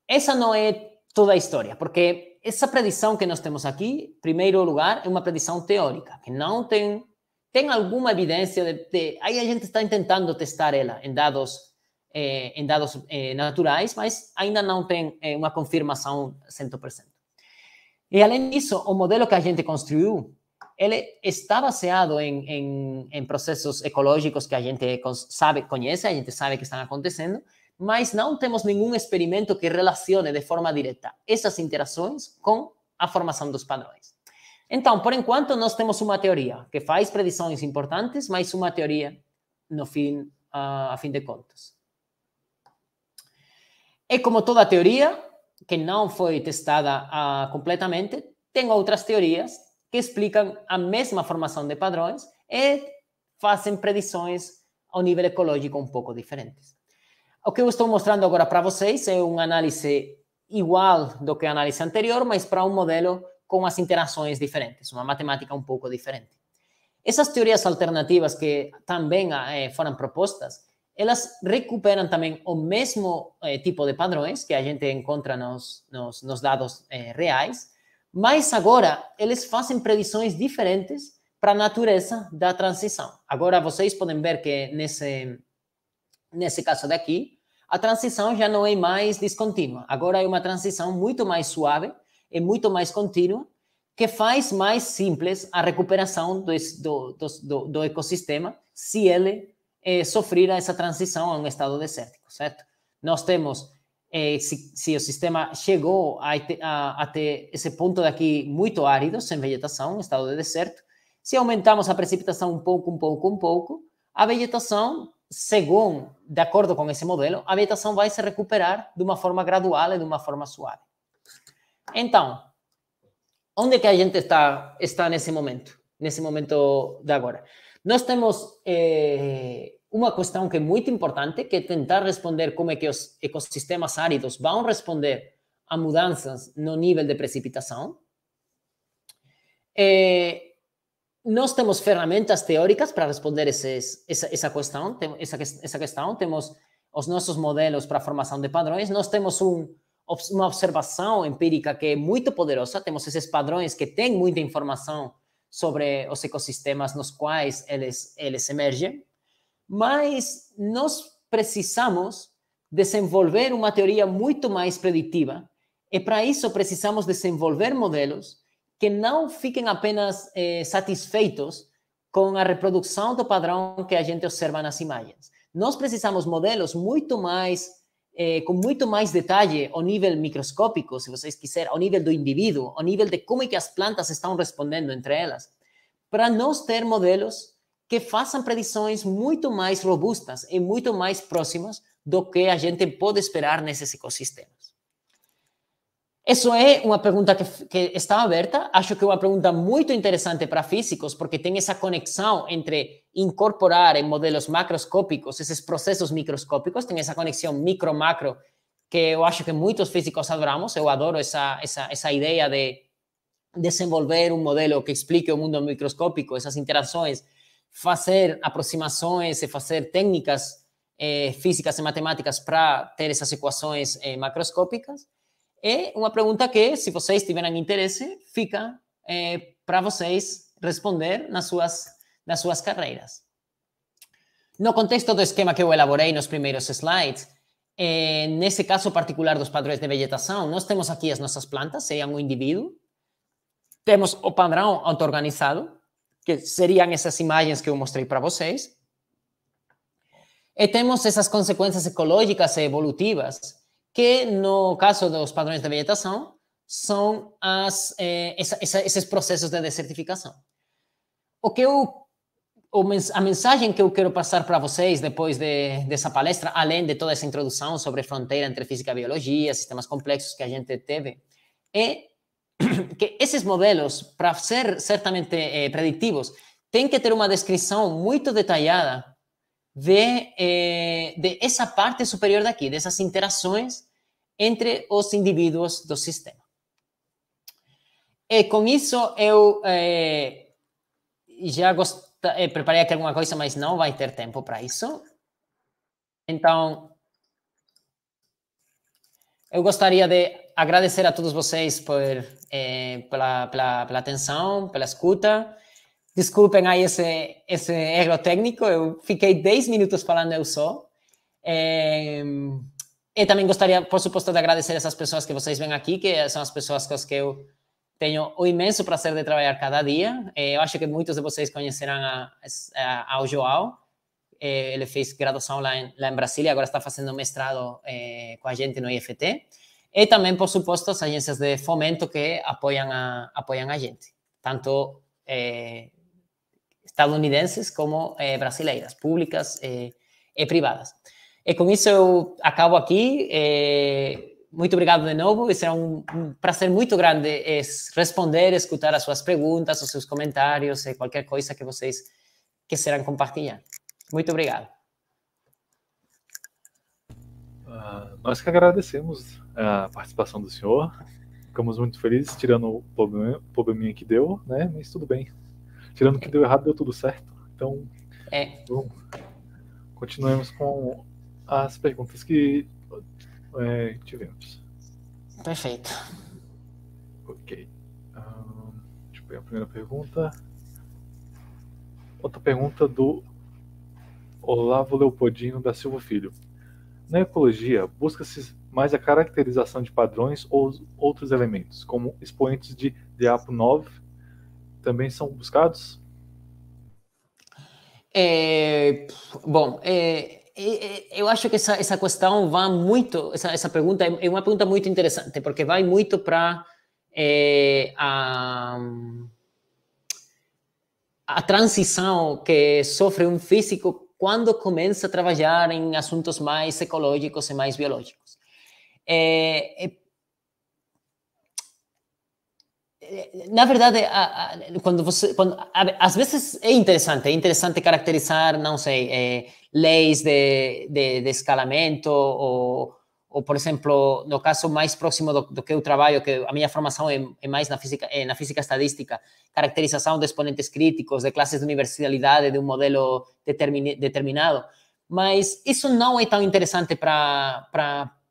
essa não é toda a história, porque essa predição que nós temos aqui, em primeiro lugar, é uma predição teórica, que não tem tem alguma evidência de, de aí a gente está tentando testar ela em dados eh, em dados eh, naturais, mas ainda não tem eh, uma confirmação 100%. E além disso, o modelo que a gente construiu, ele está baseado em, em, em processos ecológicos que a gente sabe, conhece, a gente sabe que estão acontecendo, mas não temos nenhum experimento que relacione de forma direta essas interações com a formação dos padrões. Então, por enquanto, nós temos uma teoria que faz predições importantes, mas uma teoria no fim, ah, a fim de contas. E como toda teoria, que não foi testada ah, completamente, tem outras teorias que explicam a mesma formação de padrões e fazem predições ao nível ecológico um pouco diferentes. O que eu estou mostrando agora para vocês é uma análise igual do que a análise anterior, mas para um modelo com as interações diferentes, uma matemática um pouco diferente. Essas teorias alternativas que também eh, foram propostas, elas recuperam também o mesmo eh, tipo de padrões que a gente encontra nos, nos, nos dados eh, reais, mas agora eles fazem predições diferentes para a natureza da transição. Agora vocês podem ver que nesse, nesse caso daqui, a transição já não é mais descontínua. Agora é uma transição muito mais suave e muito mais contínua, que faz mais simples a recuperação do, do, do, do ecossistema se ele eh, sofrer essa transição a um estado desértico, certo? Nós temos, se, eh, se, o sistema chegou até esse ponto daqui muito árido, sem vegetação, estado de deserto, se aumentamos a precipitação um pouco, um pouco, um pouco, a vegetação segundo, de acordo com esse modelo, a habitação vai se recuperar de uma forma gradual e de uma forma suave. Então, onde que a gente está, está nesse momento? Nesse momento de agora. Nós temos eh, uma questão que é muito importante, que é tentar responder como é que os ecossistemas áridos vão responder a mudanças no nível de precipitação. Eh, nós temos ferramentas teóricas para responder essa, essa, questão, essa, essa questão, temos os nossos modelos para a formação de padrões, nós temos um, uma observação empírica que é muito poderosa, temos esses padrões que têm muita informação sobre os ecossistemas nos quais eles, eles emergem, mas nós precisamos desenvolver uma teoria muito mais preditiva, e para isso precisamos desenvolver modelos que não fiquem apenas eh, satisfeitos com a reprodução do padrão que a gente observa nas imagens. Nós precisamos modelos muito mais, eh, com muito mais detalhe ao nível microscópico, se vocês quiserem, ao nível do indivíduo, ao nível de como é que as plantas estão respondendo entre elas, para nós ter modelos que façam predições muito mais robustas e muito mais próximas do que a gente pode esperar nesses ecossistemas. Isso é uma pergunta que, que está aberta. Acho que é uma pergunta muito interessante para físicos, porque tem essa conexão entre incorporar em modelos macroscópicos esses processos microscópicos, tem essa conexão micro-macro que eu acho que muitos físicos adoramos. Eu adoro essa, essa, essa ideia de desenvolver um modelo que explique o mundo microscópico, essas interações, fazer aproximações e fazer técnicas eh, físicas e matemáticas para ter essas equações eh, macroscópicas. É uma pergunta que, se vocês tiverem interesse, fica é, eh, para vocês responder nas suas, nas suas carreiras. No contexto do esquema que eu elaborei nos primeiros slides, é, nesse caso particular dos padrões de vegetação, nós temos aqui as nossas plantas, seriam um indivíduo. Temos o padrão auto-organizado, que seriam essas imagens que eu mostrei para vocês. E temos essas consequências ecológicas e evolutivas, que no caso dos padrões de vegetação, são as, essa, eh, essa, esses processos de desertificação. O que eu, a mensagem que eu quero passar para vocês depois de, dessa palestra, além de toda essa introdução sobre fronteira entre física e biologia, sistemas complexos que a gente teve, é que esses modelos, para ser certamente eh, preditivos, têm que ter uma descrição muito detalhada de, eh, de essa parte superior daqui, dessas interações entre os indivíduos do sistema. E com isso eu é, já gost... é, eh, preparei aqui alguma coisa, mas não vai ter tempo para isso. Então, eu gostaria de agradecer a todos vocês por, é, pela, pela, pela, atenção, pela escuta. Desculpem aí esse, esse erro técnico, eu fiquei 10 minutos falando eu só. É... E também gostaria, por suposto, de agradecer essas pessoas que vocês vêm aqui, que são as pessoas com as que eu tenho o imenso prazer de trabalhar cada dia. Eu eh, acho que muitos de vocês conhecerão a, a, ao João. Ele fez graduação lá em, lá em Brasília, agora está fazendo mestrado é, eh, com a gente no IFT. E também, por suposto, as agências de fomento que apoiam a, apoiam a gente, tanto é, eh, estadunidenses como é, brasileiras, públicas e privadas. E com isso eu acabo aqui. muito obrigado de novo. Será é um, um prazer muito grande é responder, escutar as suas perguntas, os seus comentários, qualquer coisa que vocês quiserem compartilhar. Muito obrigado. Uh, nós que agradecemos a participação do senhor. Ficamos muito felizes, tirando o probleminha, probleminha que deu, né? Mas tudo bem. Tirando o que deu errado, deu tudo certo. Então, é. bom, continuemos com ah, as perguntas que é, tivemos. Perfeito. Ok. Um, deixa eu pegar a primeira pergunta. Outra pergunta do Olavo Leopoldino da Silva Filho. Na ecologia, busca-se mais a caracterização de padrões ou outros elementos, como expoentes de Diapo-9, também são buscados? É, bom, é, eu acho que essa, essa questão vai muito, essa, essa pergunta é, é uma pergunta muito interessante, porque vai muito para é, eh, a, a transição que sofre um físico quando começa a trabalhar em assuntos mais ecológicos e mais biológicos. É, é, na verdade, a, a, quando você, quando, a, às vezes é interessante, é interessante caracterizar, não sei, é, leis de, de, de escalamento ou, ou, por exemplo, no caso mais próximo do, do que eu trabalho, que a minha formação é, é mais na física, é na física estadística, caracterização de exponentes críticos, de classes de universalidade, de um modelo determin, determinado. Mas isso não é tão interessante para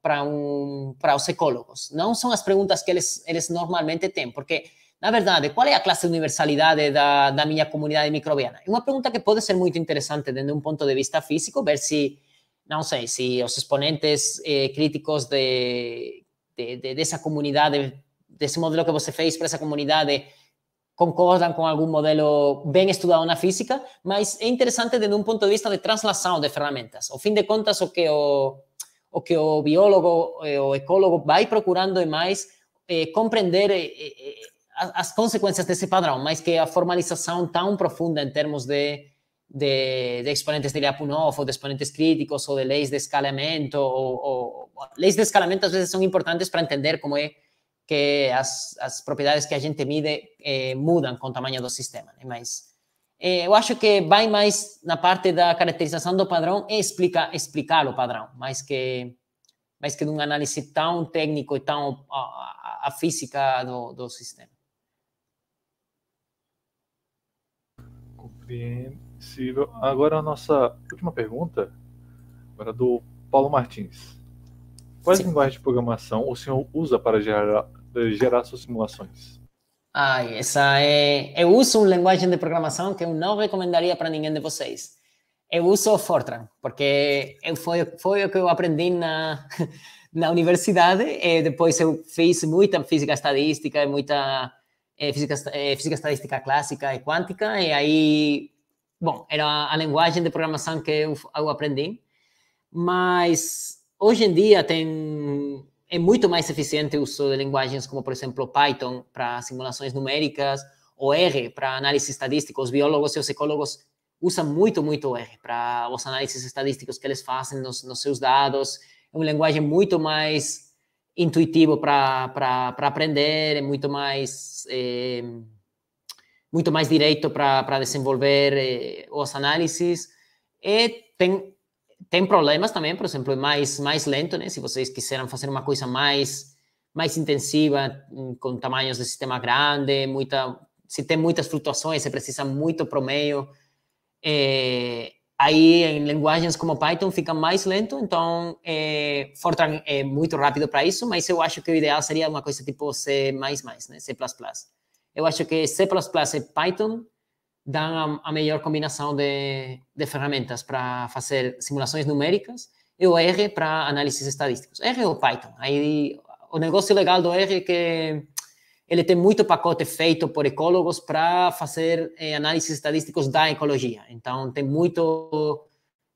para um, para os ecólogos. Não são as perguntas que eles, eles normalmente têm, porque na verdade, qual é a classe de universalidade da, da minha comunidade microbiana? É uma pergunta que pode ser muito interessante desde um ponto de vista físico, ver se, não sei, se os exponentes eh, críticos de, de, de, dessa comunidade, desse modelo que você fez para essa comunidade, concordam com algum modelo bem estudado na física, mas é interessante desde um ponto de vista de translação de ferramentas. Ao fim de contas, o que o, o, que o biólogo, eh, o ecólogo vai procurando é mais é, eh, compreender é, eh, as consequências desse padrão, mas que a formalização tão profunda em termos de, de, de exponentes de Lyapunov, ou de exponentes críticos, ou de leis de escalamento, ou, ou, leis de escalamento às vezes são importantes para entender como é que as, as propriedades que a gente mide eh, mudam com o tamanho do sistema, né? mas eh, eu acho que vai mais na parte da caracterização do padrão e explica, explicar o padrão, mais que mais que de uma análise tão técnico e tão a, a, a física do, do sistema. Agora a nossa última pergunta, agora do Paulo Martins. Quais Sim. linguagens de programação o senhor usa para gerar, gerar suas simulações? Ah, essa é. Eu uso uma linguagem de programação que eu não recomendaria para ninguém de vocês. Eu uso o Fortran, porque eu, foi, foi o que eu aprendi na, na universidade. E depois eu fiz muita física estadística, e muita é, física, é, física estadística clássica e quântica, e aí, bom, era a linguagem de programação que eu, eu aprendi, mas hoje em dia tem é muito mais eficiente o uso de linguagens como, por exemplo, Python para simulações numéricas ou R para análise estadística. Os biólogos e os ecólogos usam muito, muito R para os análises estadísticos que eles fazem nos, nos seus dados. É uma linguagem muito mais intuitivo para aprender, é muito mais é, muito mais direito para desenvolver é, as análises. E tem tem problemas também, por exemplo, é mais mais lento, né? Se vocês quiserem fazer uma coisa mais mais intensiva, hum, com tamanhos de sistema grande, muita se tem muitas flutuações, você precisa muito promeio. É, Aí, em linguagens como Python, fica mais lento, então é, Fortran é muito rápido para isso, mas eu acho que o ideal seria uma coisa tipo C++, né? C++. Eu acho que C++ e Python dão a, a melhor combinação de, de ferramentas para fazer simulações numéricas e o R para análises estadísticos. R ou Python. Aí, o negócio legal do R é que ele tem muito pacote feito por ecólogos para fazer é, análises estadísticos da ecologia. Então, tem muito,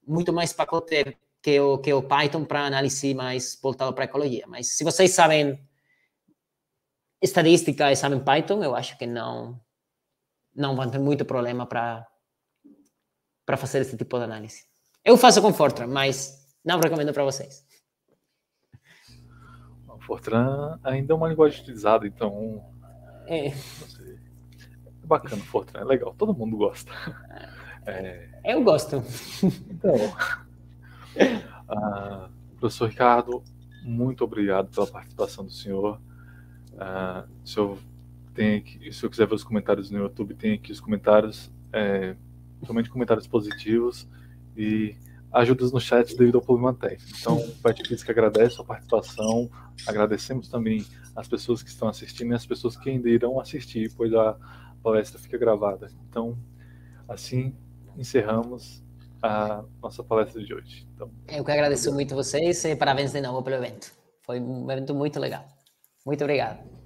muito mais pacote que o, que o Python para análise mais voltado para ecologia. Mas se vocês sabem estadística e sabem Python, eu acho que não, não vão ter muito problema para para fazer esse tipo de análise. Eu faço com Fortran, mas não recomendo para vocês. Fortran ainda é uma linguagem utilizada, então. É. É bacana, Fortran, é legal, todo mundo gosta. É... é. Eu gosto. Então. Ah, professor Ricardo, muito obrigado pela participação do senhor. Ah, se, eu aqui, se eu quiser ver os comentários no YouTube, tem aqui os comentários, é, somente comentários positivos. E ajudas no chat devido ao problema técnico. Então, Parte que agradece a sua participação, agradecemos também as pessoas que estão assistindo e as pessoas que ainda irão assistir, pois a palestra fica gravada. Então, assim encerramos a nossa palestra de hoje. Então, Eu que agradeço muito vocês e parabéns de novo pelo evento. Foi um evento muito legal. Muito obrigado.